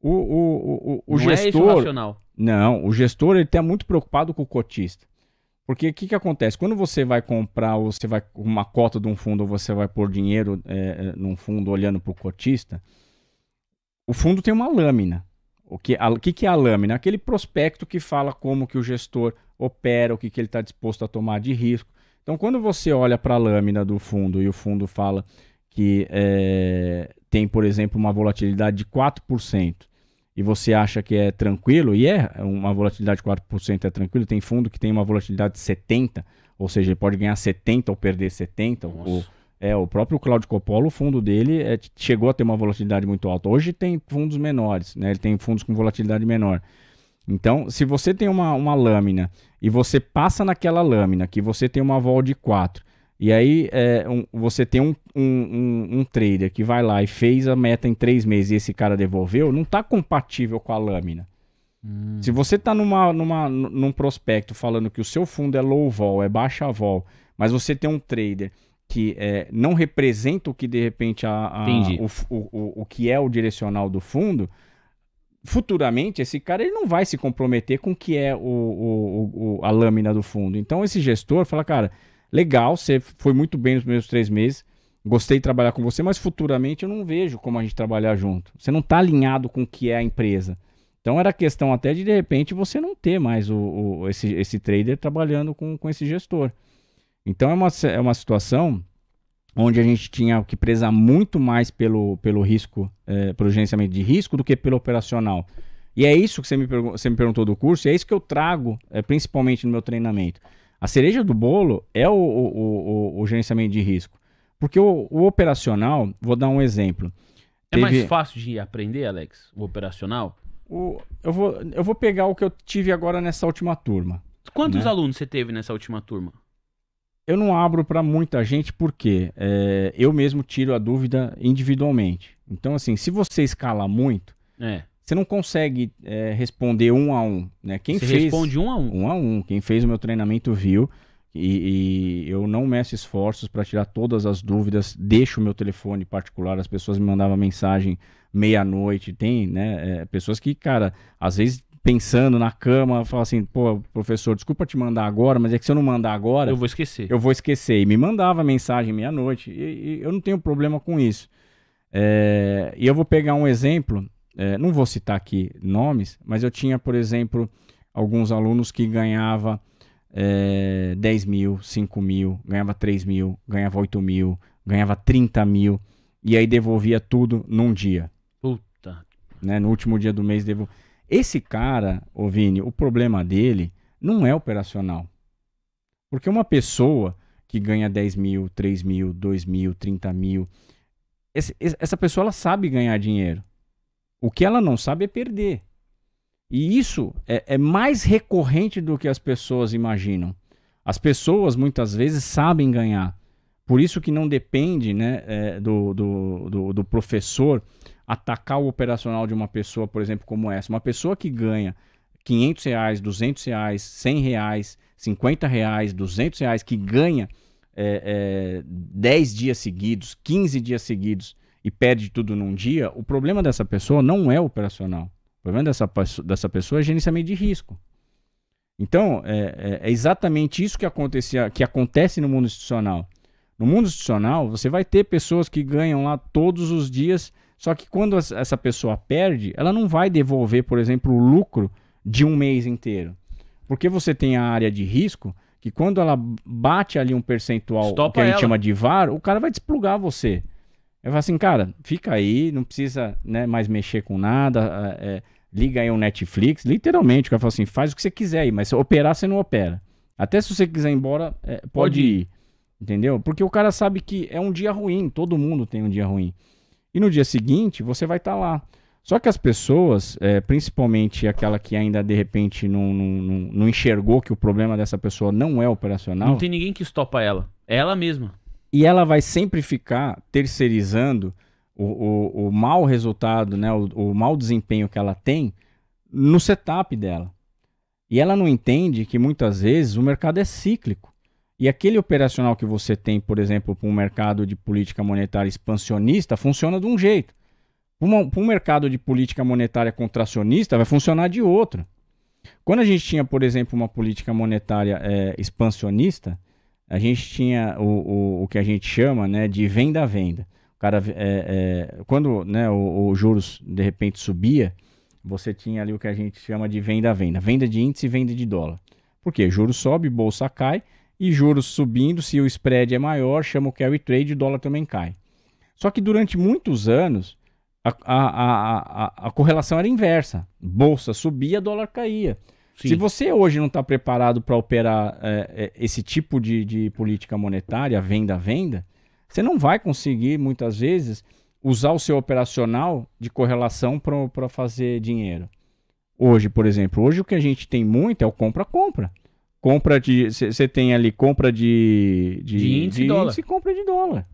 O, o, o, o, não é gestor. É não, o gestor ele está muito preocupado com o cotista. Porque o que, que acontece? Quando você vai comprar ou você vai uma cota de um fundo ou você vai pôr dinheiro é, num fundo olhando para o cotista, o fundo tem uma lâmina. O que, a, que, que é a lâmina? Aquele prospecto que fala como que o gestor opera, o que, que ele está disposto a tomar de risco. Então, quando você olha para a lâmina do fundo e o fundo fala que é, tem, por exemplo, uma volatilidade de 4%, e você acha que é tranquilo, e é uma volatilidade de 4% é tranquilo, tem fundo que tem uma volatilidade de 70%, ou seja, ele pode ganhar 70% ou perder 70%, Nossa. ou é, o próprio Claudio Coppola, o fundo dele é, chegou a ter uma volatilidade muito alta. Hoje tem fundos menores, né? Ele tem fundos com volatilidade menor. Então, se você tem uma, uma lâmina e você passa naquela lâmina que você tem uma vol de 4, e aí é, um, você tem um, um, um, trader que vai lá e fez a meta em 3 meses e esse cara devolveu, não está compatível com a lâmina. Hum. Se você está numa, numa, num prospecto falando que o seu fundo é low vol, é baixa vol, mas você tem um trader que é, não representa o que de repente a, a o, o, o que é o direcional do fundo, futuramente esse cara ele não vai se comprometer com o que é o, o, o, a lâmina do fundo. Então esse gestor fala, cara, legal, você foi muito bem nos primeiros três meses, gostei de trabalhar com você, mas futuramente eu não vejo como a gente trabalhar junto. Você não está alinhado com o que é a empresa. Então era questão até de de repente você não ter mais o, o esse, esse trader trabalhando com, com esse gestor. Então é uma, é uma situação onde a gente tinha que prezar muito mais pelo, pelo risco, é, pelo gerenciamento de risco do que pelo operacional. E é isso que você me, você me perguntou do curso, e é isso que eu trago é, principalmente no meu treinamento. A cereja do bolo é o, o, o, o gerenciamento de risco. Porque o, operacional, vou dar um exemplo. É mais fácil de aprender, Alex, o operacional? eu, vou, eu vou pegar o que eu tive agora nessa última turma. Quantos né? alunos você teve nessa última turma? Eu não abro para muita gente porque é, eu mesmo tiro a dúvida individualmente. Então, assim, se você escala muito, é. você não consegue é, responder um a um. Né? Quem você fez, responde um a um. Um a um. Quem fez o meu treinamento viu. E, e eu não meço esforços para tirar todas as dúvidas. Deixo o meu telefone particular. As pessoas me mandavam mensagem meia-noite. Tem né, é, pessoas que, cara, às vezes pensando na cama, fala assim, pô, professor, desculpa te mandar agora, mas é que se eu não mandar agora. Eu vou esquecer. Eu vou esquecer. E me mandava mensagem meia-noite. E, e, eu não tenho problema com isso. É, e eu vou pegar um exemplo, é, não vou citar aqui nomes, mas eu tinha, por exemplo, alguns alunos que ganhava é, eh, 10 mil, 5 mil, ganhava 3 mil, ganhava 8 mil, ganhava 30 mil, e aí devolvia tudo num dia. Puta. Né, no último dia do mês devolvia. Esse cara, o Vini, o problema dele não é operacional. Porque uma pessoa que ganha 10 mil, 3 mil, 2 mil, 30 mil, essa pessoa ela sabe ganhar dinheiro. O que ela não sabe é perder. E isso é, é mais recorrente do que as pessoas imaginam. As pessoas muitas vezes sabem ganhar, por isso que não depende né, é, do, do, do, do professor atacar o operacional de uma pessoa, por exemplo, como essa. Uma pessoa que ganha 500 reais, 200 reais, 100 reais, 50 reais, 200 reais, que ganha é, é, 10 dias seguidos, 15 dias seguidos e perde tudo num dia, o problema dessa pessoa não é operacional. O problema dessa, dessa pessoa é gerenciamento de risco. Então, é, é, é exatamente isso que, acontecia, que acontece no mundo institucional. No mundo institucional, você vai ter pessoas que ganham lá todos os dias, só que quando essa pessoa perde, ela não vai devolver, por exemplo, o lucro de um mês inteiro. Porque você tem a área de risco que quando ela bate ali um percentual que a gente ela. chama de VAR, o cara vai desplugar você. Eu falo assim, cara, fica aí, não precisa né, mais mexer com nada, é, liga aí o um Netflix. Literalmente, o cara fala assim, faz o que você quiser aí, mas se operar, você não opera. Até se você quiser ir embora, é, pode, pode ir. ir. Entendeu? Porque o cara sabe que é um dia ruim, todo mundo tem um dia ruim. E no dia seguinte, você vai estar tá lá. Só que as pessoas, é, principalmente aquela que ainda de repente não, não, não, não, enxergou que o problema dessa pessoa não é operacional. Não tem ninguém que estopa ela. É ela mesma. E ela vai sempre ficar terceirizando o, o, o mau resultado, né, o, o mau desempenho que ela tem no setup dela. E ela não entende que muitas vezes o mercado é cíclico. E aquele operacional que você tem, por exemplo, para um mercado de política monetária expansionista, funciona de um jeito. Para um mercado de política monetária contracionista, vai funcionar de outro. Quando a gente tinha, por exemplo, uma política monetária é, expansionista, a gente tinha o, o, o, que a gente chama né, de venda venda. O cara, é, é, quando né, o juros de repente subia, você tinha ali o que a gente chama de venda venda, venda de índice e venda de dólar. Por quê? Juros sobe, bolsa cai, e juros subindo, se o spread é maior, chama o carry trade e o dólar também cai. Só que durante muitos anos, a, a, a, a correlação era inversa. Bolsa subia, dólar caía. Sim. Se você hoje não está preparado para operar é, é, esse tipo de, de política monetária, venda-venda, você não vai conseguir, muitas vezes, usar o seu operacional de correlação para fazer dinheiro. Hoje, por exemplo, hoje o que a gente tem muito é o compra-compra. Compra de. Você tem ali compra de. De, de índice de dólar. e compra de dólar.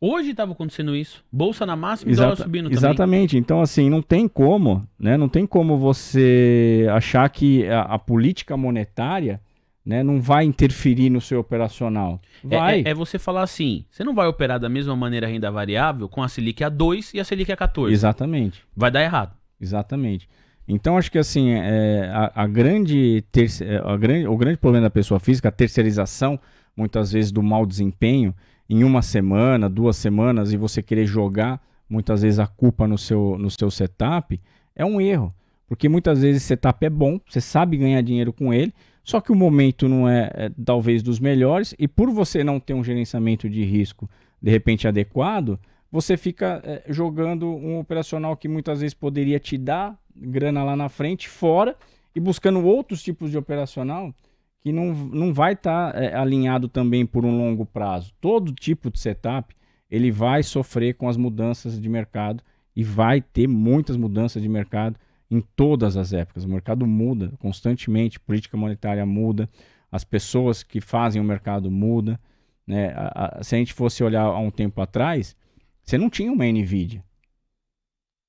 Hoje estava acontecendo isso. Bolsa na máxima e Exata, dólar subindo também. Exatamente. Então, assim, não tem como, né? Não tem como você achar que a, a política monetária né, não vai interferir no seu operacional. Vai. É, é, é, você falar assim, você não vai operar da mesma maneira a renda variável com a Selic a 2 e a Selic a 14. Exatamente. Vai dar errado. Exatamente. Então acho que assim é, a, a, grande é, a grande, o grande problema da pessoa física, a terceirização muitas vezes do mau desempenho em uma semana, duas semanas e você querer jogar muitas vezes a culpa no seu no seu setup é um erro, porque muitas vezes esse setup é bom, você sabe ganhar dinheiro com ele, só que o momento não é, é talvez dos melhores e por você não ter um gerenciamento de risco de repente adequado você fica é, jogando um operacional que muitas vezes poderia te dar grana lá na frente, fora, e buscando outros tipos de operacional que não, não vai estar tá, é, alinhado também por um longo prazo. Todo tipo de setup, ele vai sofrer com as mudanças de mercado e vai ter muitas mudanças de mercado em todas as épocas. O mercado muda constantemente, política monetária muda, as pessoas que fazem o mercado muda. Né? A, a, se a gente fosse olhar há um tempo atrás, você não tinha uma NVIDIA.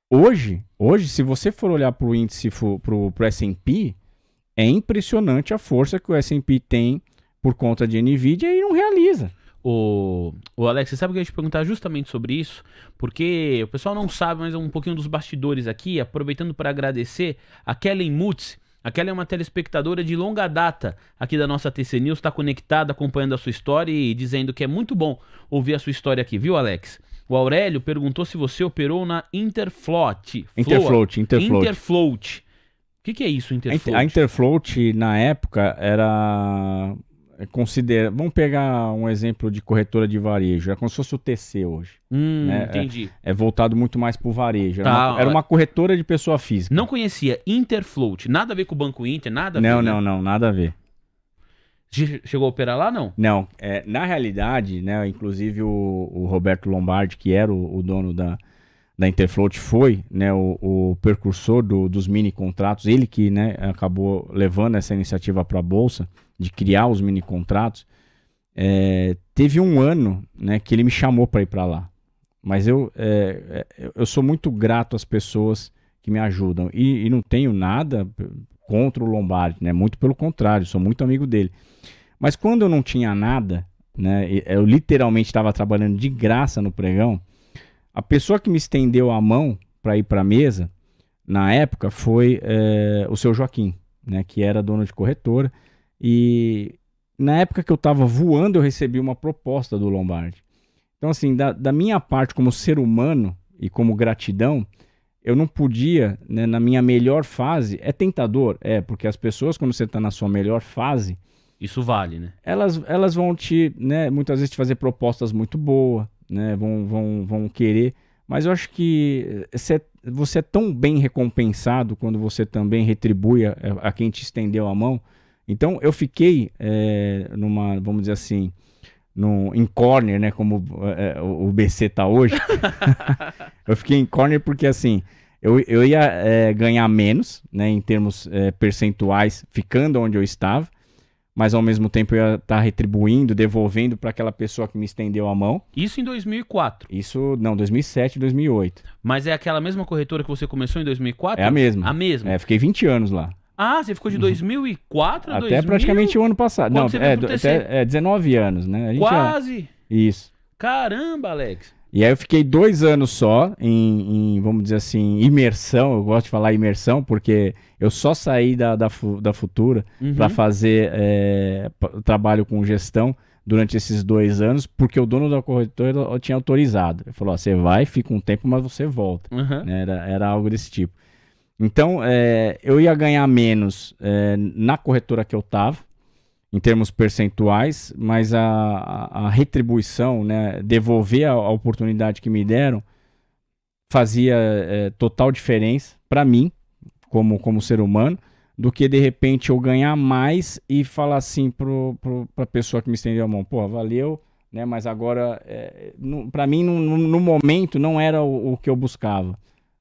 Hoje, hoje, se você for olhar para o índice, para o S&P, é impressionante a força que o S&P tem por conta de Nvidia e não realiza. O, o Alex, você sabe que eu ia te perguntar justamente sobre isso, porque o pessoal não sabe, mas é um pouquinho dos bastidores aqui, aproveitando para agradecer a Kellen Mutz, a é uma telespectadora de longa data aqui da nossa TC News, está conectada, acompanhando a sua história e dizendo que é muito bom ouvir a sua história aqui, viu, Alex? O Aurélio perguntou se você operou na Interfloat. Interfloat, Interfloat. Interfloat. O que, que é isso, Interfloat? A Interfloat, na época, era é, considera. Vamos pegar um exemplo de corretora de varejo. É como se fosse o TC hoje. Hum, né? Entendi. É, é, voltado muito mais para o varejo. Era, tá, uma, era, uma, corretora de pessoa física. Não conhecia Interfloat. Nada a ver com o Banco Inter, nada a ver. Não, né? não, não, nada a ver. Chegou a operar lá, não? Não. É, na realidade, né, inclusive o, o Roberto Lombardi, que era o, o, dono da, da Interfloat, foi né, o, o precursor do, dos mini contratos. Ele que né, acabou levando essa iniciativa para a Bolsa, de criar os mini contratos. É, teve um ano né, que ele me chamou para ir para lá. Mas eu, é, é, eu sou muito grato às pessoas que me ajudam. E, e não tenho nada contra o Lombardi, né? Muito pelo contrário, sou muito amigo dele. Mas quando eu não tinha nada, né? Eu literalmente estava trabalhando de graça no pregão. A pessoa que me estendeu a mão para ir para a mesa na época foi é, o seu Joaquim, né? Que era dono de corretora e na época que eu estava voando eu recebi uma proposta do Lombardi. Então assim, da, da minha parte como ser humano e como gratidão eu não podia, né, na minha melhor fase, é tentador, é, porque as pessoas, quando você está na sua melhor fase. Isso vale, né? Elas, elas vão te, né, muitas vezes te fazer propostas muito boas, né, vão, vão, vão querer, mas eu acho que você, eh, é, você é tão bem recompensado quando você também retribui a, a quem te estendeu a mão. Então eu fiquei é, numa, vamos dizer assim, no, em corner, né? Como é, o, o BC tá hoje. eu fiquei em corner porque assim. Eu, eu ia é, ganhar menos, né, em termos é, percentuais, ficando onde eu estava, mas ao mesmo tempo eu ia estar tá retribuindo, devolvendo para aquela pessoa que me estendeu a mão. Isso em 2004. Isso, não, 2007, 2008. Mas é aquela mesma corretora que você começou em 2004? É a mesma. A mesma. É, fiquei 20 anos lá. Ah, você ficou de 2004 uhum. a Até 2000? praticamente o ano passado. Quando Não, é, até, é 19 anos, né? Quase. Isso. Caramba, Alex. E aí eu fiquei dois anos só em, em, vamos dizer assim, imersão. Eu gosto de falar imersão porque eu só saí da, da, da Futura uhum. para fazer é, trabalho com gestão durante esses dois anos, porque o dono da corretora tinha autorizado. Ele falou, você vai, fica um tempo, mas você volta. Uhum. Era, era algo desse tipo. Então, é, eu ia ganhar menos é, na corretora que eu estava, em termos percentuais, mas a, a, retribuição, né, devolver a, a oportunidade que me deram, fazia é, total diferença para mim, como, como ser humano, do que de repente eu ganhar mais e falar assim para a pessoa que me estendeu a mão: pô, valeu, né, mas agora, é, para mim, no, no, momento, não era o, o que eu buscava.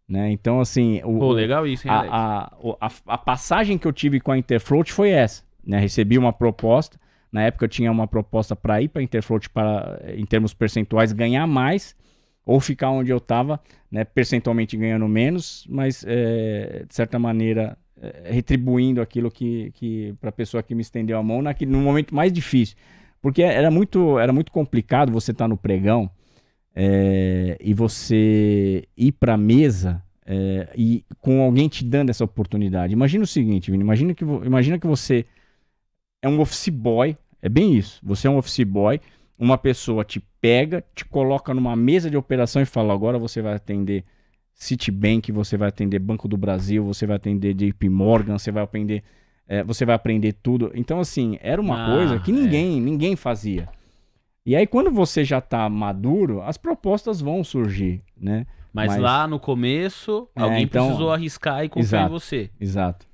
Né? Então, assim. O, Pô, legal isso, hein, a, a, a, a, passagem que eu tive com a Interfloat foi essa. Né? Recebi uma proposta. Na época eu tinha uma proposta para ir para a Interfloat para, eh, em termos percentuais, ganhar mais ou ficar onde eu estava, né, percentualmente ganhando menos, mas é, de certa maneira eh, retribuindo aquilo que, que para a pessoa que me estendeu a mão naquele, no momento mais difícil. Porque era muito, era muito complicado você estar tá no pregão, é, e você ir para a mesa é, e com alguém te dando essa oportunidade. Imagina o seguinte, Vini, imagina que, imagina que você é um office boy, é bem isso, você é um office boy, uma pessoa te pega, te coloca numa mesa de operação e fala, agora você vai atender Citibank, você vai atender Banco do Brasil, você vai atender JP Morgan, você vai aprender... É, você vai aprender tudo. Então, assim, era uma ah, coisa que ninguém, é. ninguém fazia. E aí, quando você já está maduro, as propostas vão surgir, né? Mas, Mas... lá no começo, é, alguém então... precisou arriscar e confiar exato, em você. Exato.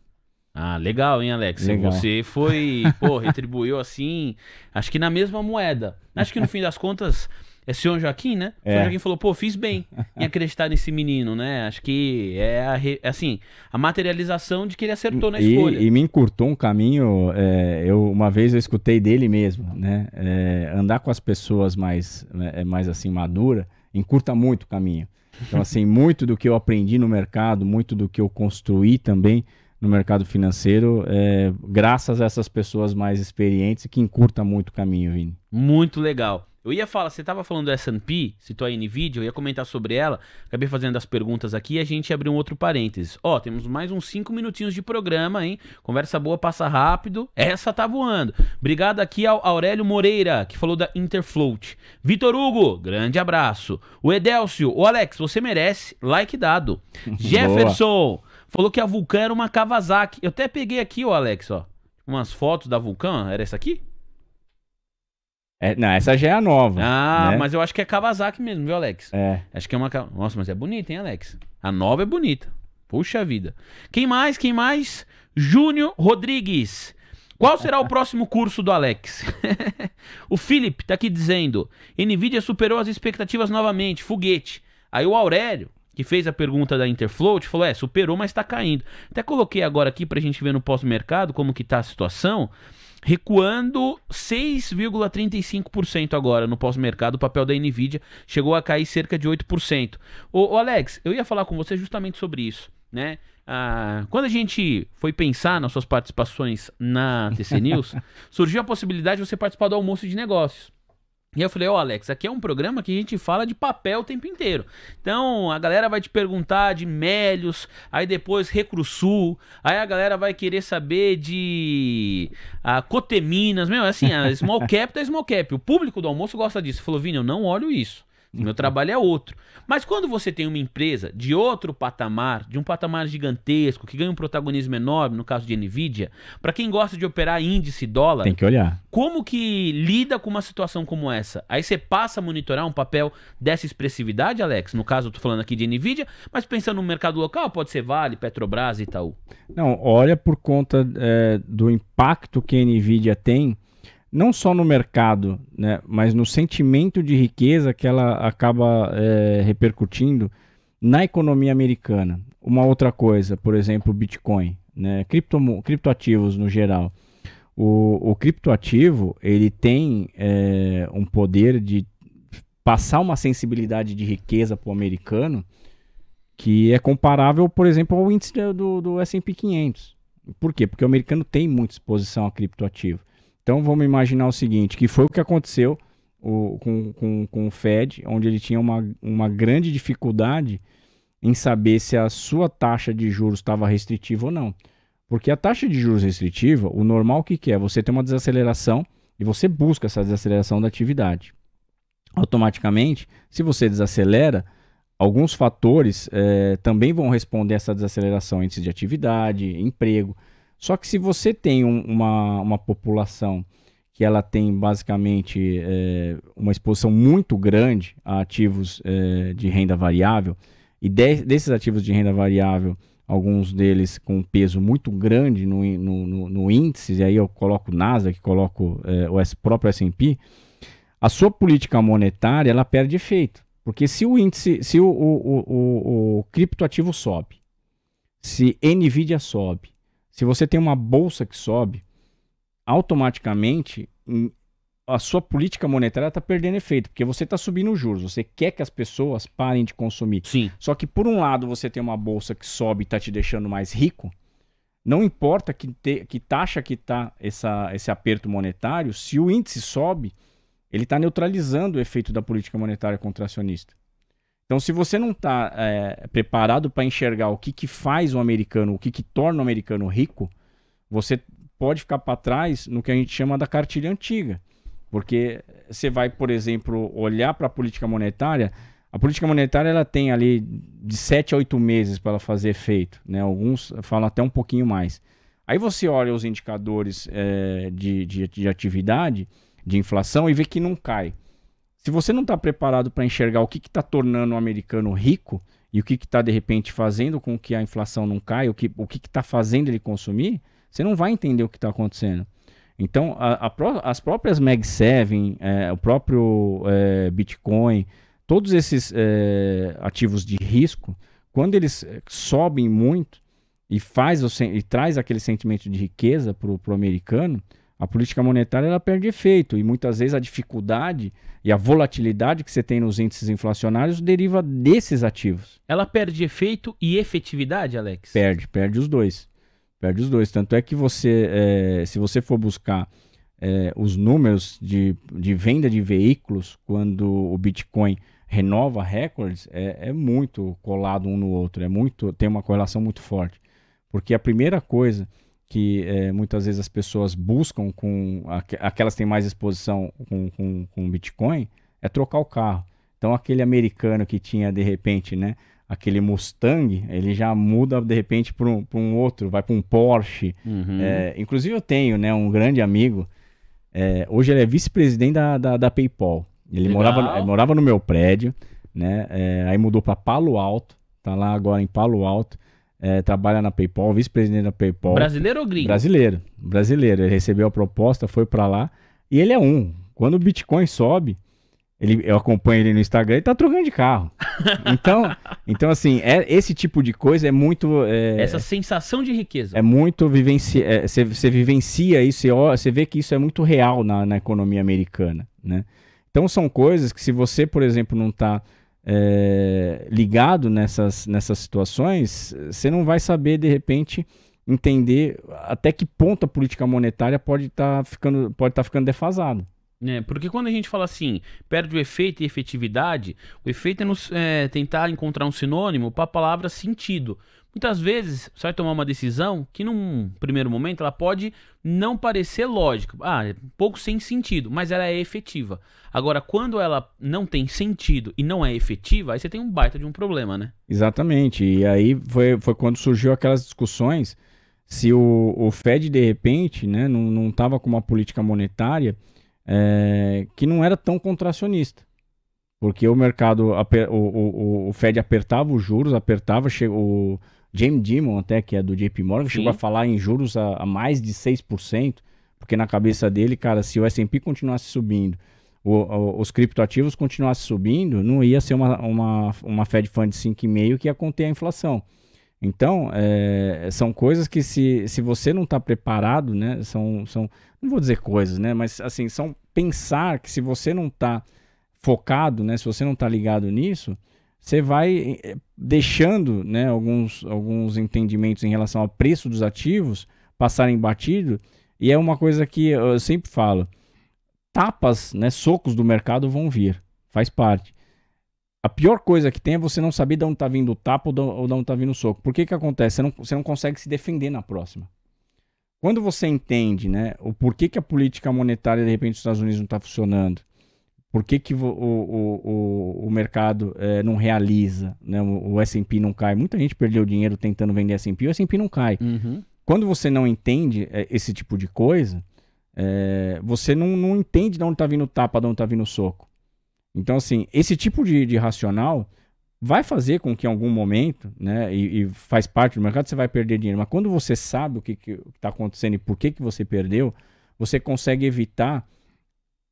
Ah, legal, hein, Alex? Legal. Você foi, pô, retribuiu assim, acho que na mesma moeda. Acho que no fim das contas, é Senhor Joaquim, né? É. O Senhor Joaquim falou, pô, fiz bem em acreditar nesse menino, né? Acho que é, a re... É assim, a materialização de que ele acertou na escolha. E me encurtou um caminho, é, eu, uma vez eu escutei dele mesmo, né? É, andar com as pessoas mais, né, é, mais assim, madura, encurta muito o caminho. Então, assim, muito do que eu aprendi no mercado, muito do que eu construí também no mercado financeiro, é, graças a essas pessoas mais experientes que encurta muito o caminho, Vini. Muito legal. Eu ia falar, você tava falando da S&P, citou a NVIDIA, eu ia comentar sobre ela, acabei fazendo as perguntas aqui e a gente abriu um outro parênteses. Ó, temos mais uns 5 minutinhos de programa, hein? Conversa boa, passa rápido, essa tá voando. Obrigado aqui ao Aurélio Moreira, que falou da Interfloat. Vitor Hugo, grande abraço. O Edelcio, o Alex, você merece, like dado. Jefferson, boa. falou que a Vulcã era uma Kawasaki. Eu até peguei aqui, o Alex, ó, umas fotos da Vulcã, era essa aqui? É, não, essa já é a nova. Ah, né? mas eu acho que é Kawasaki mesmo, viu, Alex? É. Acho que é uma. Nossa, mas é bonita, hein, Alex? A nova é bonita. Puxa vida. Quem mais? Quem mais? Júnior Rodrigues. Qual será o próximo curso do Alex? o Felipe tá aqui dizendo: Nvidia superou as expectativas novamente, foguete. Aí o Aurélio, que fez a pergunta da Interfloat, falou: é, superou, mas tá caindo. Até coloquei agora aqui pra gente ver no pós-mercado como que tá a situação recuando 6,35% agora no pós-mercado. O papel da Nvidia chegou a cair cerca de 8%. O Alex, eu ia falar com você justamente sobre isso, né? Ah, quando a gente foi pensar nas suas participações na TC News, surgiu a possibilidade de você participar do almoço de negócios. E eu falei, ó, oh, Alex, aqui é um programa que a gente fala de papel o tempo inteiro. Então, a galera vai te perguntar de Melios, aí depois Recrusul, aí a galera vai querer saber de a ah, Coteminas, meu, assim, a small cap da tá small cap. O público do almoço gosta disso. Falou, Vini, eu não olho isso. Meu trabalho é outro. Mas quando você tem uma empresa de outro patamar, de um patamar gigantesco, que ganha um protagonismo enorme, no caso de Nvidia, para quem gosta de operar índice dólar, tem que olhar. Como que lida com uma situação como essa? Aí você passa a monitorar um papel dessa expressividade, Alex? No caso, eu tô falando aqui de Nvidia, mas pensando no mercado local, pode ser Vale, Petrobras, e Itaú. Não, olha por conta é, do impacto que a Nvidia tem não só no mercado, né, mas no sentimento de riqueza que ela acaba é, repercutindo na economia americana. Uma outra coisa, por exemplo, Bitcoin, né, cripto, criptoativos no geral. O, o criptoativo ele tem é, um poder de passar uma sensibilidade de riqueza para o americano que é comparável, por exemplo, ao índice do, do S&P 500. Por quê? Porque o americano tem muita exposição a criptoativo. Então vamos imaginar o seguinte, que foi o que aconteceu o, com, com, com o Fed, onde ele tinha uma, uma grande dificuldade em saber se a sua taxa de juros estava restritiva ou não. Porque a taxa de juros restritiva, o normal o que, que é? Você tem uma desaceleração e você busca essa desaceleração da atividade. Automaticamente, se você desacelera, alguns fatores é, também vão responder a essa desaceleração, índice de atividade, emprego. Só que se você tem um, uma, uma população que ela tem basicamente é, uma exposição muito grande a ativos é, de renda variável, e de, desses ativos de renda variável, alguns deles com peso muito grande no, no, no, no índice, e aí eu coloco o Nasdaq, coloco é, o próprio S&P, a sua política monetária ela perde efeito. Porque se o índice, se o, o, o, o criptoativo sobe, se Nvidia sobe, se você tem uma bolsa que sobe, automaticamente a sua política monetária está perdendo efeito, porque você está subindo os juros, você quer que as pessoas parem de consumir. Sim. Só que por um lado você tem uma bolsa que sobe e está te deixando mais rico, não importa que, te, que taxa que está esse aperto monetário, se o índice sobe, ele está neutralizando o efeito da política monetária contracionista. Então, se você não está é, preparado para enxergar o que, que faz um americano, o que, que torna um americano rico, você pode ficar para trás no que a gente chama da cartilha antiga. Porque você vai, por exemplo, olhar para a política monetária. A política monetária ela tem ali de 7 a 8 meses para fazer efeito. Né? Alguns falam até um pouquinho mais. Aí você olha os indicadores é, de, de, de atividade, de inflação, e vê que não cai. Se você não está preparado para enxergar o que está tornando o americano rico e o que está, de repente, fazendo com que a inflação não caia, o que o está fazendo ele consumir, você não vai entender o que está acontecendo. Então, a, a, as próprias Mag7, é, o próprio é, Bitcoin, todos esses é, ativos de risco, quando eles é, sobem muito e, faz o, e traz aquele sentimento de riqueza para o americano, a política monetária ela perde efeito e muitas vezes a dificuldade e a volatilidade que você tem nos índices inflacionários deriva desses ativos. Ela perde efeito e efetividade, Alex? Perde, perde os dois. Perde os dois. Tanto é que você, é, se você for buscar é, os números de, de venda de veículos quando o Bitcoin renova recordes, é, é muito colado um no outro, é muito tem uma correlação muito forte. Porque a primeira coisa que é, muitas vezes as pessoas buscam com aquelas que têm mais exposição com, com, com Bitcoin é trocar o carro. Então aquele americano que tinha de repente, né, aquele Mustang, ele já muda de repente para um, um, outro, vai para um Porsche. Uhum. É, inclusive eu tenho, né, um grande amigo. É, hoje ele é vice-presidente da, da, da, PayPal. Ele Legal. morava, ele morava no meu prédio, né? É, aí mudou para Palo Alto, tá lá agora em Palo Alto é, trabalha na PayPal, vice-presidente da PayPal. Brasileiro ou gringo? Brasileiro. Brasileiro. Ele recebeu a proposta, foi para lá. E ele é um. Quando o Bitcoin sobe, ele, eu acompanho ele no Instagram, ele tá trocando de carro. Então, então assim, é, esse tipo de coisa é muito. É, Essa sensação de riqueza. É muito. Você é, vivencia isso, você vê que isso é muito real na, na economia americana. Né? Então, são coisas que, se você, por exemplo, não está é, ligado nessas, nessas situações, você não vai saber, de repente, entender até que ponto a política monetária pode estar tá ficando, pode tá ficando defasada. É, porque quando a gente fala assim, perde o efeito e efetividade, o efeito é, nos, é tentar encontrar um sinônimo para a palavra sentido. Muitas então, vezes você vai tomar uma decisão que, num primeiro momento, ela pode não parecer lógica. Ah, é um pouco sem sentido, mas ela é efetiva. Agora, quando ela não tem sentido e não é efetiva, aí você tem um baita de um problema, né? Exatamente. E aí foi, foi quando surgiu aquelas discussões se o, o Fed, de repente, né, não estava com uma política monetária é, que não era tão contracionista porque o mercado, o, o, o Fed apertava os juros, apertava, chegou, James Dimon, até que é do JP Morgan, Sim. chegou a falar em juros a, a mais de 6%, porque na cabeça dele, cara, se o S&P continuasse subindo, o, o, os criptoativos continuassem subindo, não ia ser uma, uma, uma Fed Fund 5,5 que ia conter a inflação. Então, é, são coisas que se, se você não está preparado, né, são, são, não vou dizer coisas, né, mas assim, são pensar que se você não está focado, né, se você não está ligado nisso, você vai eh, deixando né, alguns, alguns entendimentos em relação ao preço dos ativos passarem batido, e é uma coisa que eu sempre falo: tapas, né, socos do mercado vão vir, faz parte. A pior coisa que tem é você não saber de onde está vindo o tapa ou de onde está vindo o soco. Por que, que acontece? Você não, você não consegue se defender na próxima. Quando você entende né, o porquê que a política monetária, de repente, dos Estados Unidos não está funcionando, por que, que o, o, o, o mercado é, não realiza, né? o, o S&P não cai. Muita gente perdeu dinheiro tentando vender S&P, o S&P não cai. Uhum. Quando você não entende é, esse tipo de coisa, é, você não, não entende de onde está vindo o tapa, de onde está vindo o soco. Então, assim, esse tipo de, de racional vai fazer com que em algum momento, né, e, e, faz parte do mercado, você vai perder dinheiro. Mas quando você sabe o que está acontecendo e por que, que você perdeu, você consegue evitar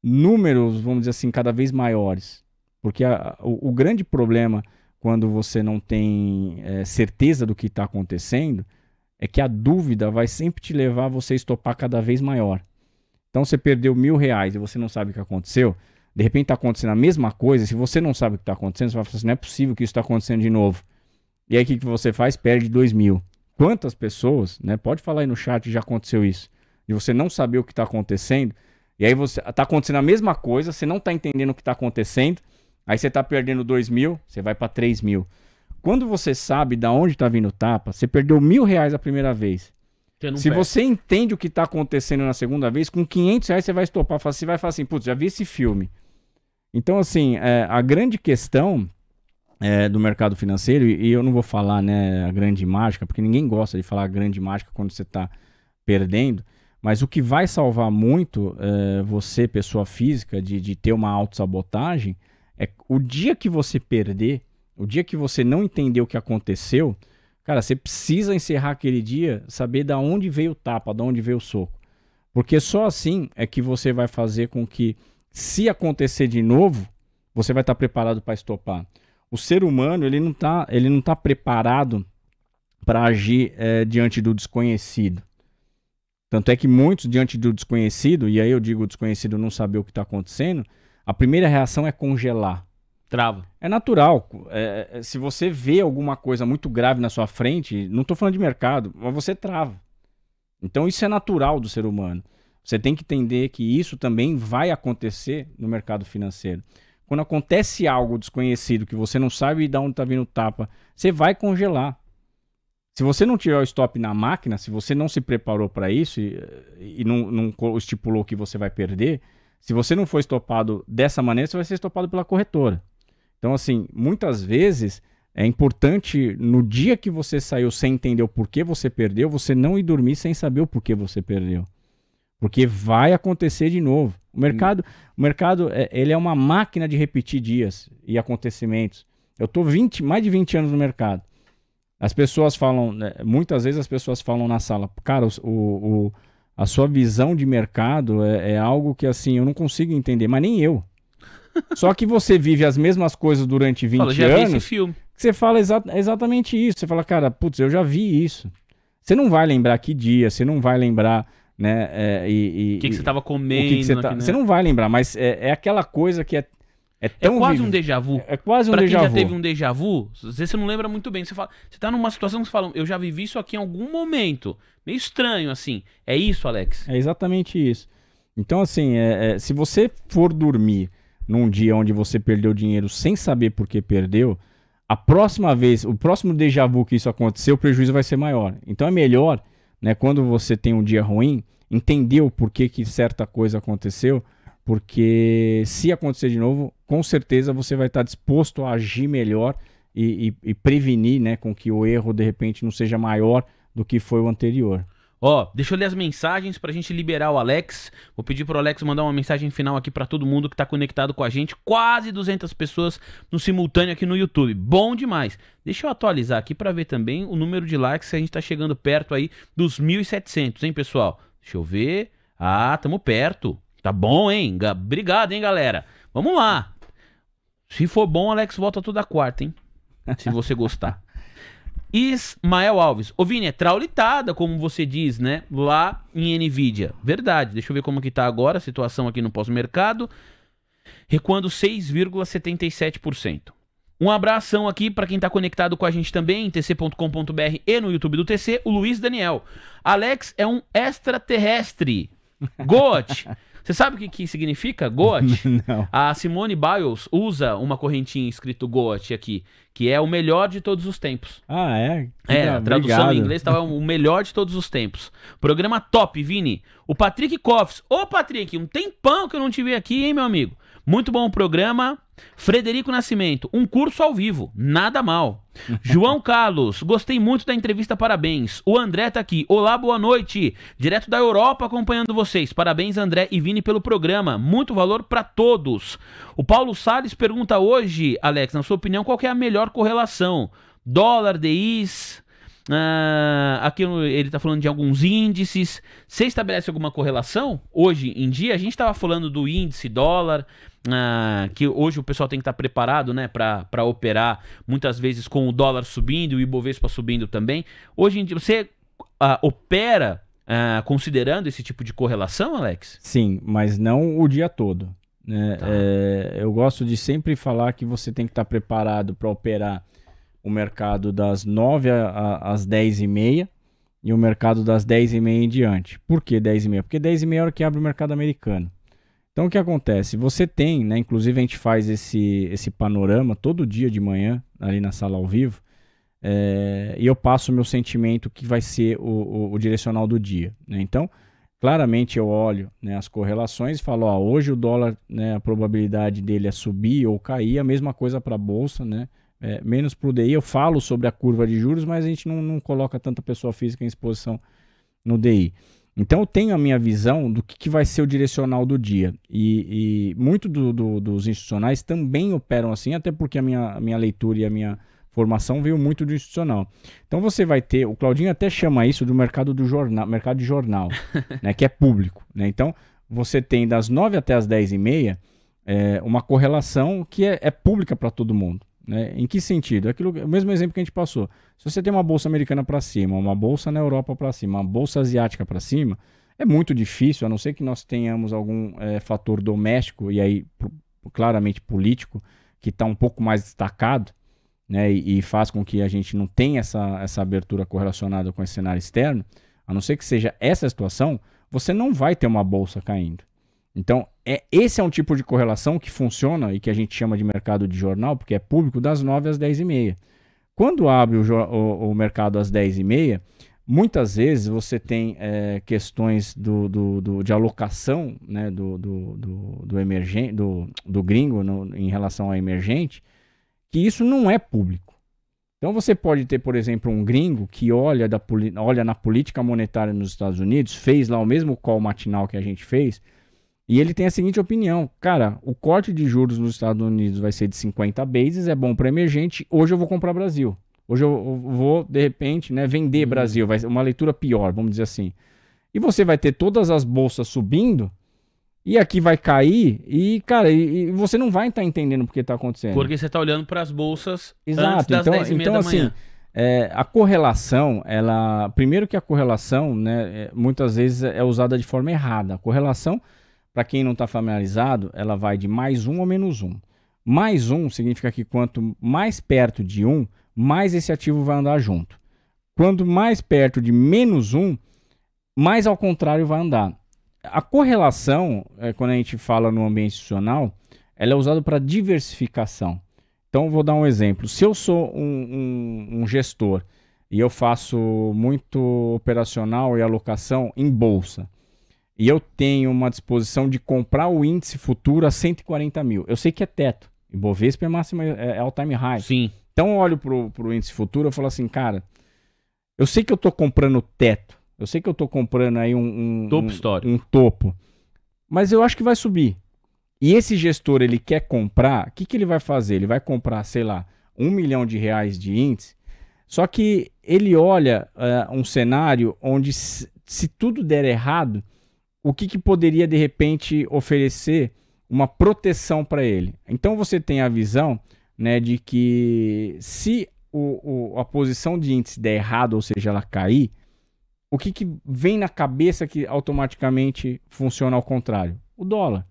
números, vamos dizer assim, cada vez maiores. Porque a, o, o, grande problema quando você não tem é, certeza do que está acontecendo é que a dúvida vai sempre te levar a você estopar cada vez maior. Então você perdeu mil reais e você não sabe o que aconteceu. De repente está acontecendo a mesma coisa. Se você não sabe o que está acontecendo, você vai falar assim: não é possível que isso está acontecendo de novo. E aí o que, que você faz? Perde dois mil. Quantas pessoas, né? Pode falar aí no chat, já aconteceu isso. De você não saber o que está acontecendo e aí você tá acontecendo a mesma coisa, você não tá entendendo o que tá acontecendo, aí você tá perdendo 2 mil, você vai para 3 mil. Quando você sabe da onde tá vindo o tapa, você perdeu mil reais a primeira vez. Você Se perde. você entende o que tá acontecendo na segunda vez, com 500 reais você vai estopar, você vai falar assim, putz, já vi esse filme. Então, assim, é, a grande questão é, do mercado financeiro, e eu não vou falar né, a grande mágica, porque ninguém gosta de falar grande mágica quando você está perdendo, mas o que vai salvar muito é, você, pessoa física, de, de ter uma autossabotagem, é o dia que você perder, o dia que você não entender o que aconteceu, cara, você precisa encerrar aquele dia, saber da onde veio o tapa, da onde veio o soco. Porque só assim é que você vai fazer com que, se acontecer de novo, você vai estar preparado para estopar. O ser humano, ele não está, ele não tá preparado para agir é, diante do desconhecido. Tanto é que muitos, diante do desconhecido, e aí eu digo desconhecido não saber o que está acontecendo, a primeira reação é congelar. Trava. É natural. É, é, se você vê alguma coisa muito grave na sua frente, não estou falando de mercado, mas você trava. Então isso é natural do ser humano. Você tem que entender que isso também vai acontecer no mercado financeiro. Quando acontece algo desconhecido que você não sabe de onde está vindo o tapa, você vai congelar. Se você não tiver o stop na máquina, se você não se preparou para isso e, e não, não, estipulou que você vai perder, se você não for estopado dessa maneira, você vai ser estopado pela corretora. Então, assim, muitas vezes é importante no dia que você saiu sem entender o porquê você perdeu, você não ir dormir sem saber o porquê você perdeu. Porque vai acontecer de novo. O hum. mercado, hum. o mercado é, ele é uma máquina de repetir dias e acontecimentos. Eu estou mais de 20 anos no mercado. As pessoas falam, né, muitas vezes as pessoas falam na sala, cara, o, o a sua visão de mercado é, é, algo que assim eu não consigo entender, mas nem eu. Só que você vive as mesmas coisas durante 20 fala, anos. Já vi esse filme. você fala exa exatamente isso. Você fala, cara, putz, eu já vi isso. Você não vai lembrar que dia, você não vai lembrar, né? É, e, e, o que, que você estava comendo. Que que você, tá... né? você, não vai lembrar, mas é, é aquela coisa que é é, é, tão é quase vivo. um déjà vu. É, é quase um pra déjà vu. quem já teve um déjà vu, às vezes você não lembra muito bem. Você, fala, você tá numa situação que você fala, eu já vivi isso aqui em algum momento. Meio estranho, assim. É isso, Alex? É exatamente isso. Então, assim, é, é, se você for dormir num dia onde você perdeu dinheiro sem saber por que perdeu, a próxima vez, o próximo déjà vu que isso acontecer, o prejuízo vai ser maior. Então é melhor, né, quando você tem um dia ruim, entender o porquê que certa coisa aconteceu porque se acontecer de novo, com certeza você vai estar disposto a agir melhor e, e, e prevenir, né, com que o erro de repente não seja maior do que foi o anterior. Ó, oh, deixa eu ler as mensagens pra gente liberar o Alex. Vou pedir pro Alex mandar uma mensagem final aqui para todo mundo que tá conectado com a gente. Quase 200 pessoas no simultâneo aqui no YouTube. Bom demais. Deixa eu atualizar aqui para ver também o número de likes se a gente tá chegando perto aí dos 1.700, hein, pessoal? Deixa eu ver. Ah, tamo perto. Tá bom, hein? Obrigado, hein, galera? Vamos lá. Se for bom, Alex volta toda quarta, hein? Se você gostar. Ismael Alves. Ô, Vini, é traulitada, como você diz, né? Lá em Nvidia. Verdade. Deixa eu ver como que tá agora a situação aqui no pós-mercado. Recuando 6,77%. Um abração aqui para quem está conectado com a gente também em tc.com.br e no YouTube do TC, o Luiz Daniel. Alex é um extraterrestre. Got! Você sabe o que, que significa Goat? Não. A Simone Biles usa uma correntinha escrito Goat aqui, que é o melhor de todos os tempos. Ah, é? Que é, a tradução obrigado. em inglês estava o melhor de todos os tempos. Programa top, Vini. O Patrick Coffs. Ô, Patrick, um tempão que eu não te vi aqui, hein, meu amigo? Muito bom o programa. Frederico Nascimento, um curso ao vivo, nada mal. João Carlos, gostei muito da entrevista, parabéns. O André tá aqui. Olá, boa noite. Direto da Europa acompanhando vocês. Parabéns, André e Vini, pelo programa. Muito valor para todos. O Paulo Sales pergunta hoje, Alex, na sua opinião, qual é a melhor correlação? Dólar, DIs, Uh, ah, aqui ele está falando de alguns índices. Você estabelece alguma correlação? Hoje em dia, a gente estava falando do índice dólar, ah, que hoje o pessoal tem que estar tá preparado né, para operar, muitas vezes com o dólar subindo e o Ibovespa subindo também. Hoje em dia, você ah, opera ah, considerando esse tipo de correlação, Alex? Sim, mas não o dia todo. Né? Tá. É, eu gosto de sempre falar que você tem que estar tá preparado para operar o mercado das 9 às 10 e meia e o mercado das 10 e meia em diante. Por que 10 e meia? Porque 10 e meia é a hora que abre o mercado americano. Então o que acontece? Você tem, né? Inclusive a gente faz esse, esse panorama todo dia de manhã, ali na sala ao vivo, é, e eu passo o meu sentimento que vai ser o, o, o direcional do dia. Né? Então, claramente eu olho né, as correlações e falo, ó, hoje o dólar, né, a probabilidade dele é subir ou cair, a mesma coisa para a Bolsa, né? É, menos para o DI, eu falo sobre a curva de juros, mas a gente não, não coloca tanta pessoa física em exposição no DI. Então eu tenho a minha visão do que, que vai ser o direcional do dia. E, e muito do, do, dos institucionais também operam assim, até porque a minha, a minha leitura e a minha formação veio muito do institucional. Então você vai ter, o Claudinho até chama isso do mercado do jornal, mercado de jornal, né, que é público. Né? Então você tem das 9 até as 10 e meia é, uma correlação que é, é pública para todo mundo. Né? Em que sentido? Aquilo, o mesmo exemplo que a gente passou. Se você tem uma bolsa americana para cima, uma bolsa na Europa para cima, uma bolsa asiática para cima, é muito difícil, a não ser que nós tenhamos algum é, fator doméstico e aí claramente político que está um pouco mais destacado, né? E, e, faz com que a gente não tenha essa, essa abertura correlacionada com esse cenário externo. A não ser que seja essa situação, você não vai ter uma bolsa caindo. Então, é, esse é um tipo de correlação que funciona e que a gente chama de mercado de jornal, porque é público das 9 às 10 e meia. Quando abre o, o, o mercado às 10 e meia, muitas vezes você tem é, questões do, do, do, de alocação né, do, do, do, do, emergente, do, do gringo no, em relação ao emergente, que isso não é público. Então você pode ter, por exemplo, um gringo que olha, da, olha na política monetária nos Estados Unidos, fez lá o mesmo call matinal que a gente fez, e ele tem a seguinte opinião: cara, o corte de juros nos Estados Unidos vai ser de 50 bases, é bom para emergente. Hoje eu vou comprar Brasil. Hoje eu vou, de repente, né, vender uhum. Brasil. Vai ser uma leitura pior, vamos dizer assim. E você vai ter todas as bolsas subindo. E aqui vai cair e, cara, e, e você não vai estar tá entendendo porque está acontecendo. Porque você está olhando para as bolsas Exato. então, então, assim, é, a correlação, ela... Primeiro que a correlação, né, é, muitas vezes é usada de forma errada. A correlação para quem não está familiarizado, ela vai de mais um ou menos um. Mais um significa que quanto mais perto de um, mais esse ativo vai andar junto. Quanto mais perto de menos um, mais ao contrário vai andar. A correlação, é, quando a gente fala no ambiente institucional, ela é usada para diversificação. Então, vou dar um exemplo. Se eu sou um, um, um gestor e eu faço muito operacional e alocação em bolsa, e eu tenho uma disposição de comprar o índice futuro a 140 mil, eu sei que é teto. E Bovespa é máxima, é, é all time high. Sim. Então eu olho pro, pro índice futuro e falo assim, cara, eu sei que eu tô comprando teto. Eu sei que eu tô comprando aí um, um topo um, histórico. Um topo. Mas eu acho que vai subir. E esse gestor, ele quer comprar, o que, que ele vai fazer? Ele vai comprar, sei lá, um milhão de reais de índice, só que ele olha uh, um cenário onde, se, se tudo der errado, o que, que poderia de repente oferecer uma proteção para ele. Então você tem a visão né, de que se o, o, a posição de índice der errado, ou seja, ela cair, o que, que vem na cabeça que automaticamente funciona ao contrário? O dólar.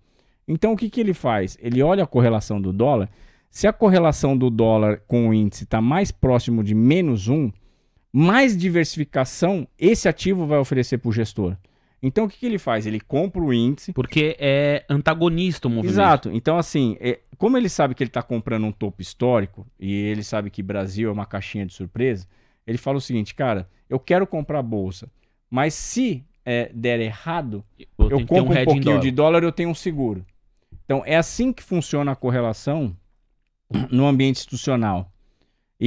Então o que, que ele faz? Ele olha a correlação do dólar. Se a correlação do dólar com o índice está mais próximo de menos um, mais diversificação esse ativo vai oferecer para o gestor. Então o que, que, ele faz? Ele compra o índice. Porque é antagonista o movimento. Exato. Então, assim, é, como ele sabe que ele está comprando um topo histórico e ele sabe que Brasil é uma caixinha de surpresa, ele fala o seguinte, cara, eu quero comprar bolsa, mas se é, der errado, eu, eu compro um, um pouquinho dólar. de dólar, eu tenho um seguro. Então é assim que funciona a correlação no ambiente institucional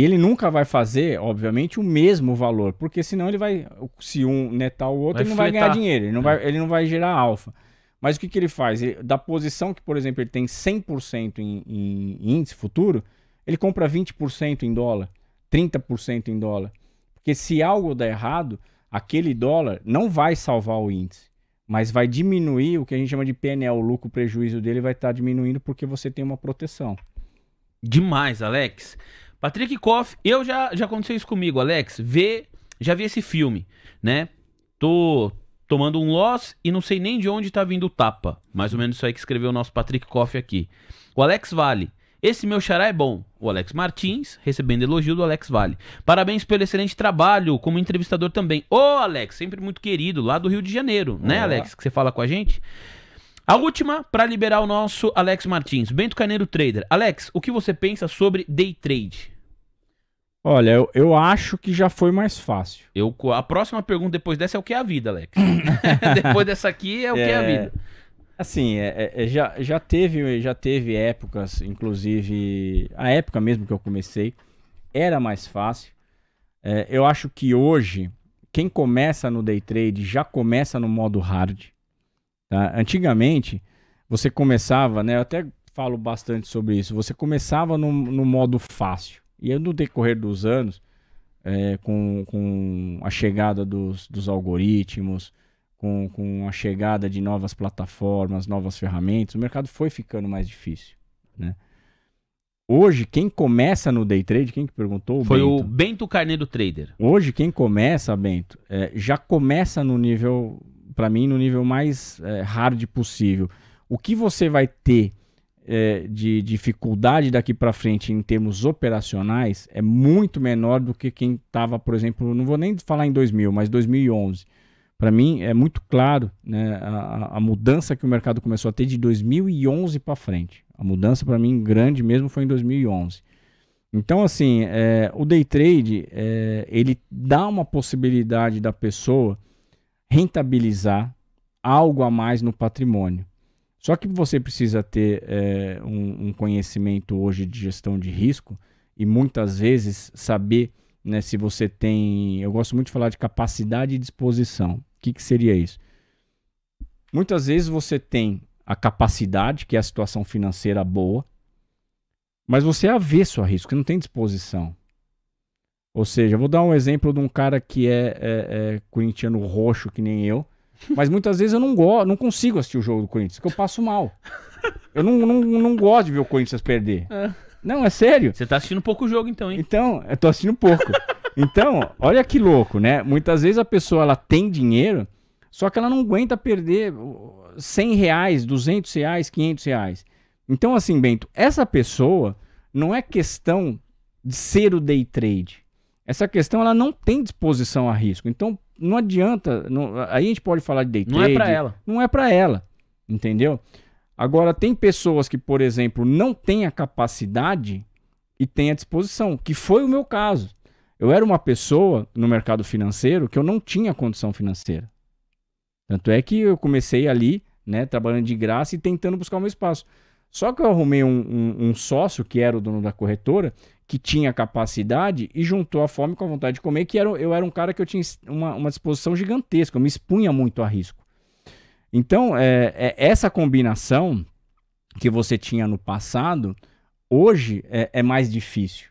ele nunca vai fazer, obviamente, o mesmo valor, porque senão ele vai, se um netar o outro, vai ele não fletar. vai ganhar dinheiro, ele não, é. vai, ele não vai gerar alfa. Mas o que, que ele faz? Ele, da posição que, por exemplo, ele tem 100% em, em índice futuro, ele compra 20% em dólar, 30% em dólar. Porque se algo der errado, aquele dólar não vai salvar o índice, mas vai diminuir o que a gente chama de PNL, o lucro, o prejuízo dele vai estar tá diminuindo porque você tem uma proteção. Demais, Alex. Patrick Koff, eu já, já aconteceu isso comigo, Alex. Vê, já vi esse filme, né? Tô tomando um loss e não sei nem de onde tá vindo o tapa. Mais ou menos isso aí que escreveu o nosso Patrick Koff aqui. O Alex Vale. Esse meu xará é bom. O Alex Martins, recebendo elogio do Alex Vale. Parabéns pelo excelente trabalho como entrevistador também. Ô, Alex, sempre muito querido, lá do Rio de Janeiro, né, Olá. É. Alex? Que você fala com a gente. A última, para liberar o nosso Alex Martins. Bento Caneiro Trader. Alex, o que você pensa sobre day trade? Olha, eu, eu acho que já foi mais fácil. Eu, a próxima pergunta depois dessa é o que é a vida, Alex. depois dessa aqui é o que é, a é. vida. Assim, é, é, é, já, já, teve, já teve épocas, inclusive a época mesmo que eu comecei, era mais fácil. É, eu acho que hoje, quem começa no day trade já começa no modo hard. Tá? Antigamente, você começava, né? Eu até falo bastante sobre isso. Você começava no, no modo fácil. E no decorrer dos anos, é, com, com a chegada dos, dos algoritmos, com, com a chegada de novas plataformas, novas ferramentas, o mercado foi ficando mais difícil, né? Hoje, quem começa no day trade, quem que perguntou? O Foi Bento. o Bento Carneiro Trader. Hoje, quem começa, Bento, é, já começa no nível, para mim, no nível mais é, hard possível. O que você vai ter é, de dificuldade daqui para frente em termos operacionais é muito menor do que quem estava, por exemplo, não vou nem falar em 2000, mas 2011. Para mim é muito claro né, a, a, mudança que o mercado começou a ter de 2011 para frente. A mudança para mim grande mesmo foi em 2011. Então assim, é, o day trade é, ele dá uma possibilidade da pessoa rentabilizar algo a mais no patrimônio. Só que você precisa ter é, um, um, conhecimento hoje de gestão de risco e muitas vezes saber né, se você tem. Eu gosto muito de falar de capacidade e disposição. O que, que seria isso? Muitas vezes você tem a capacidade, que é a situação financeira boa, mas você é avesso a risco, não tem disposição. Ou seja, vou dar um exemplo de um cara que é, é, é corintiano roxo, que nem eu, mas muitas vezes eu não gosto, não consigo assistir o jogo do Corinthians, porque eu passo mal. Eu não, não, não gosto de ver o Corinthians perder. É. Não, é sério. Você tá assistindo pouco jogo então, hein? Então, eu tô assistindo pouco. Então, olha que louco, né? Muitas vezes a pessoa ela tem dinheiro, só que ela não aguenta perder 100 reais, 200 reais, 500 reais. Então, assim, Bento, essa pessoa não é questão de ser o day trade. Essa questão ela não tem disposição a risco. Então, não adianta. Não, aí a gente pode falar de day trade. Não é para ela. Não é para ela, entendeu? Agora, tem pessoas que, por exemplo, não têm a capacidade e têm a disposição, que foi o meu caso. Eu era uma pessoa no mercado financeiro que eu não tinha condição financeira. Tanto é que eu comecei ali, né, trabalhando de graça e tentando buscar o meu espaço. Só que eu arrumei um, um, um, sócio que era o dono da corretora, que tinha capacidade e juntou a fome com a vontade de comer, que era, eu era um cara que eu tinha uma, uma disposição gigantesca, eu me expunha muito a risco. Então, é, é, essa combinação que você tinha no passado, hoje é, é mais difícil.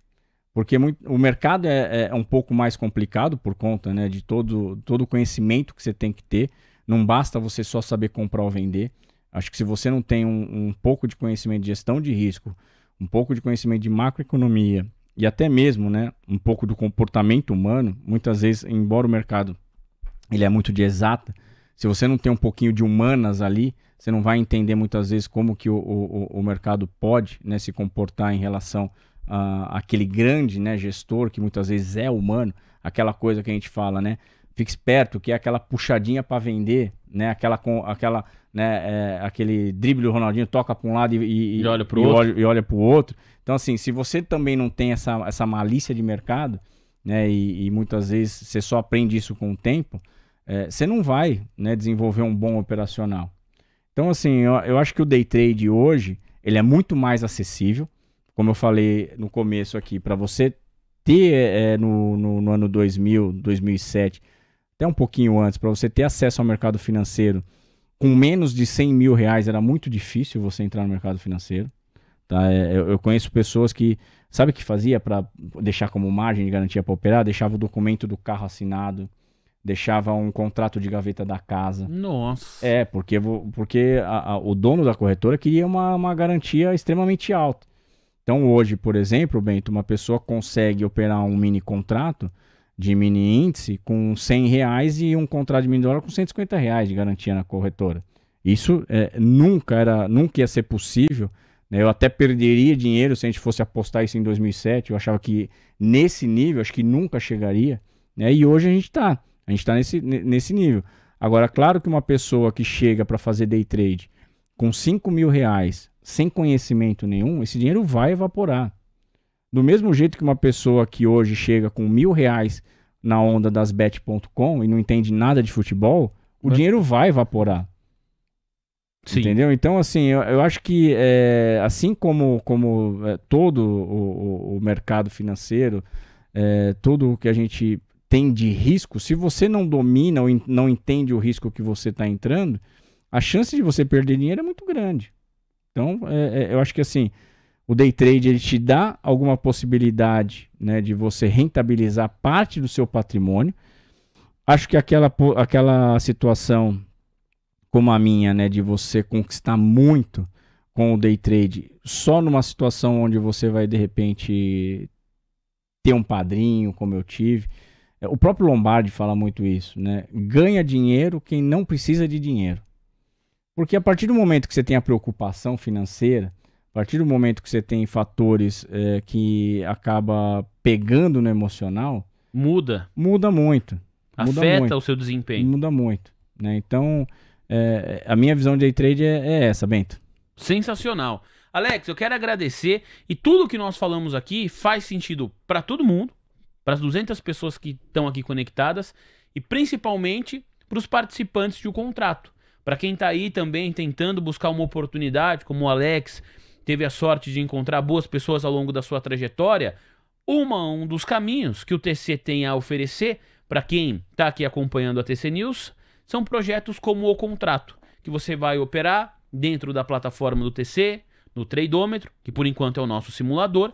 Porque muito, o mercado é, é, um pouco mais complicado por conta né, de todo o todo conhecimento que você tem que ter. Não basta você só saber comprar ou vender Acho que se você não tem um, um pouco de conhecimento de gestão de risco, um pouco de conhecimento de macroeconomia e até mesmo né, um pouco do comportamento humano, muitas vezes, embora o mercado ele é muito de exata, se você não tem um pouquinho de humanas ali, você não vai entender muitas vezes como que o, o, o mercado pode né, se comportar em relação aquele grande né, gestor que muitas vezes é humano, aquela coisa que a gente fala, né? Fique esperto, que é aquela puxadinha para vender, né? Aquela, aquela né? É, aquele drible do Ronaldinho toca para um lado e, e, e olha para o outro. Olha, outro. Então, assim, se você também não tem essa, essa malícia de mercado, né? E, e muitas vezes você só aprende isso com o tempo, é, você não vai né, desenvolver um bom operacional. Então, assim, eu, eu acho que o day trade hoje ele é muito mais acessível. Como eu falei no começo aqui, para você ter é, é, no, no, no ano 2000, 2007, até um pouquinho antes, para você ter acesso ao mercado financeiro com menos de 100 mil reais era muito difícil você entrar no mercado financeiro. Tá? É, eu, eu conheço pessoas que, sabe o que fazia para deixar como margem de garantia para operar? Deixava o documento do carro assinado, deixava um contrato de gaveta da casa. Nossa. É, porque, porque a, a, o dono da corretora queria uma, uma garantia extremamente alta. Então, hoje, por exemplo, Bento, uma pessoa consegue operar um mini contrato de mini índice com 100 reais e um contrato de mini dólar com 150 reais de garantia na corretora. Isso é, nunca era, nunca ia ser possível. Né? Eu até perderia dinheiro se a gente fosse apostar isso em 2007. Eu achava que nesse nível, acho que nunca chegaria. Né? E hoje a gente está, a gente está nesse, nesse nível. Agora, claro que uma pessoa que chega para fazer day trade com 5 mil reais, sem conhecimento nenhum, esse dinheiro vai evaporar. Do mesmo jeito que uma pessoa que hoje chega com mil reais na onda das bet.com e não entende nada de futebol, o é. dinheiro vai evaporar. Sim. Entendeu? Então, assim, eu, eu acho que é, assim como, como é, todo o, o, o, mercado financeiro, é, tudo o que a gente tem de risco, se você não domina ou in, não entende o risco que você está entrando, a chance de você perder dinheiro é muito grande. Então, é, é, eu acho que assim, o day trade ele te dá alguma possibilidade né, de você rentabilizar parte do seu patrimônio. Acho que aquela, aquela situação como a minha, né, de você conquistar muito com o day trade, só numa situação onde você vai de repente ter um padrinho, como eu tive. É, o próprio Lombardi fala muito isso, né? Ganha dinheiro quem não precisa de dinheiro. Porque a partir do momento que você tem a preocupação financeira, a partir do momento que você tem fatores é, que acaba pegando no emocional, muda. Muda muito. Afeta muito, o seu desempenho. Muda muito. Né? Então, é, a minha visão de day trade é, é essa, Bento. Sensacional. Alex, eu quero agradecer e tudo que nós falamos aqui faz sentido para todo mundo, para as 200 pessoas que estão aqui conectadas e principalmente para os participantes de um contrato. Para quem está aí também tentando buscar uma oportunidade, como o Alex, teve a sorte de encontrar boas pessoas ao longo da sua trajetória, uma, um dos caminhos que o TC tem a oferecer para quem está aqui acompanhando a TC News são projetos como o contrato, que você vai operar dentro da plataforma do TC, no Tradômetro, que por enquanto é o nosso simulador.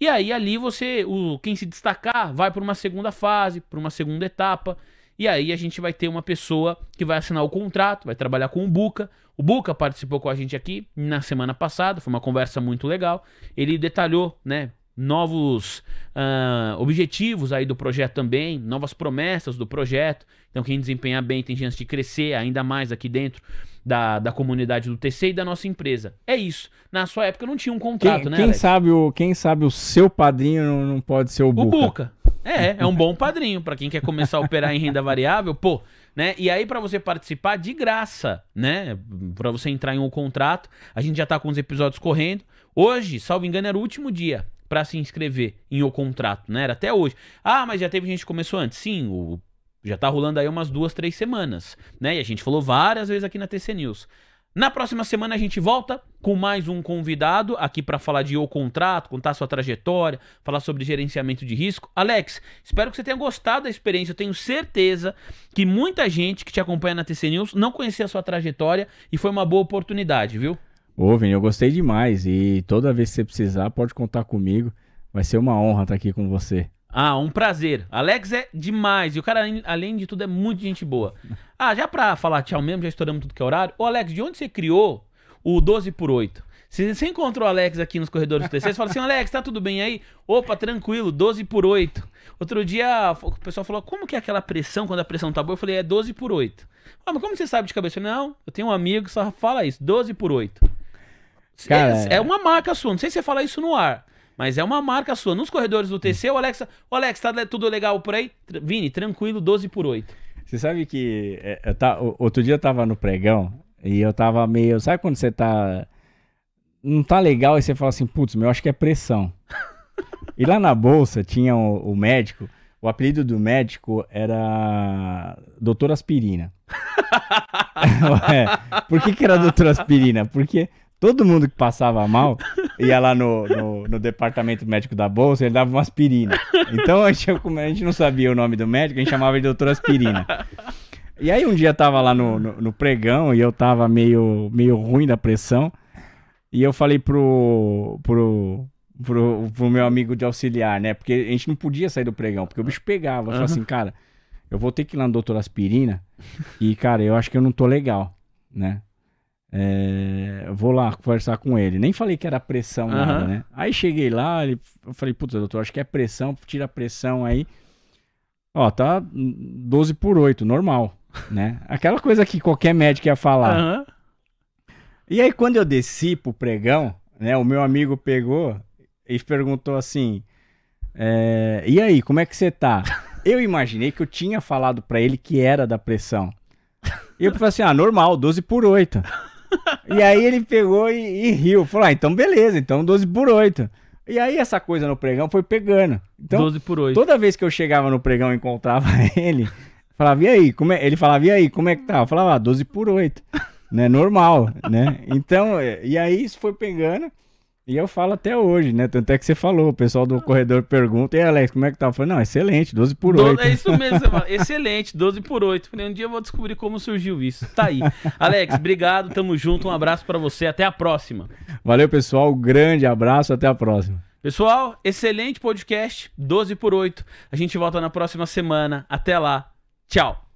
E aí ali você, o, quem se destacar, vai para uma segunda fase, para uma segunda etapa. E aí a gente vai ter uma pessoa que vai assinar o contrato, vai trabalhar com o Buca. O Buca participou com a gente aqui na semana passada, foi uma conversa muito legal. Ele detalhou, né, novos uh, objetivos aí do projeto também, novas promessas do projeto. Então quem desempenhar bem tem chance de crescer ainda mais aqui dentro da, da comunidade do TC e da nossa empresa. É isso. Na sua época não tinha um contrato, quem, né? Quem sabe o quem sabe o seu padrinho não, não pode ser o Buca. O Buca. É, é um bom padrinho para quem quer começar a operar em renda variável, pô, né? E aí para você participar de graça, né? Para você entrar em um contrato, a gente já tá com os episódios correndo. Hoje, salvo engano, era o último dia para se inscrever em o contrato, né? Era até hoje. Ah, mas já teve gente que começou antes. Sim, o já tá rolando aí umas duas, três semanas, né? E a gente falou várias vezes aqui na TC News. Na próxima semana a gente volta com mais um convidado aqui para falar de o contrato, contar sua trajetória, falar sobre gerenciamento de risco. Alex, espero que você tenha gostado da experiência. Eu tenho certeza que muita gente que te acompanha na TC News não conhecia a sua trajetória e foi uma boa oportunidade, viu? Ô, Vini, eu gostei demais e toda vez que você precisar, pode contar comigo. Vai ser uma honra estar aqui com você. Ah, um prazer. Alex é demais. E o cara, além de tudo, é muito gente boa. Ah, já pra falar tchau mesmo, já estouramos tudo que é horário. Ô, Alex, de onde você criou o 12 por 8? você encontrou o Alex aqui nos corredores do TC, você fala assim, Alex, tá tudo bem aí? Opa, tranquilo, 12 por 8. Outro dia o pessoal falou, como que é aquela pressão quando a pressão tá boa? Eu falei, é 12 por 8. Ah, mas como você sabe de cabeça? Eu falei, não, eu tenho um amigo que só fala isso, 12 por 8. Cara, é, é, uma marca sua, não sei se você fala isso no ar. Mas é uma marca sua. Nos corredores do hum. TC, o Alex, o Alex, tá tudo legal por aí? Vini, tranquilo, 12 por 8. Você sabe que é, eu tá, outro dia eu tava no pregão e eu tava meio. Sabe quando você tá. Não tá legal e você fala assim, putz, meu, acho que é pressão. e lá na bolsa tinha o, o médico. O apelido do médico era Doutor Aspirina. é. Por que, que era Doutor Aspirina? Porque Todo mundo que passava mal ia lá no, no, no departamento médico da bolsa, ele dava uma aspirina. Então a gente, a gente não sabia o nome do médico, a gente chamava de doutor aspirina. E aí um dia tava lá no, no, no, pregão e eu tava meio, meio ruim da pressão. E eu falei pro, pro, pro, pro meu amigo de auxiliar, né? Porque a gente não podia sair do pregão, porque o bicho pegava. Eu uhum. assim, cara, eu vou ter que ir lá no doutor aspirina. E, cara, eu acho que eu não tô legal, né? É, vou lá conversar com ele. Nem falei que era pressão, uhum. nada, né? Aí cheguei lá, ele, eu falei, puta, doutor, acho que é pressão, tira a pressão aí. Ó, tá 12 por 8, normal, né? Aquela coisa que qualquer médico ia falar. Uhum. E aí, quando eu desci pro pregão, né? O meu amigo pegou e perguntou assim: é, E aí, como é que você tá? Eu imaginei que eu tinha falado para ele que era da pressão. E eu falei assim: ah, normal, 12 por 8. e aí ele pegou e, e, riu. Falou: ah, então beleza, então 12 por 8. E aí essa coisa no pregão foi pegando. Então, 12 por 8. Toda vez que eu chegava no pregão e encontrava ele, falava: e aí? Como é? Ele falava: e aí? Como é que tá? Eu falava: ah, 12 por 8. né? Normal, né? Então, eh, e aí isso foi pegando. E eu falo até hoje, né? Tanto é que você falou, o pessoal do corredor pergunta, e Alex, como é que tá? Eu falei, não, excelente, 12 por 8. é isso mesmo, excelente, 12 por 8. um dia eu vou descobrir como surgiu isso. Tá aí. Alex, obrigado, tamo junto, um abraço para você, até a próxima. Valeu, pessoal, grande abraço, até a próxima. Pessoal, excelente podcast, 12 por 8. A gente volta na próxima semana. Até lá, tchau.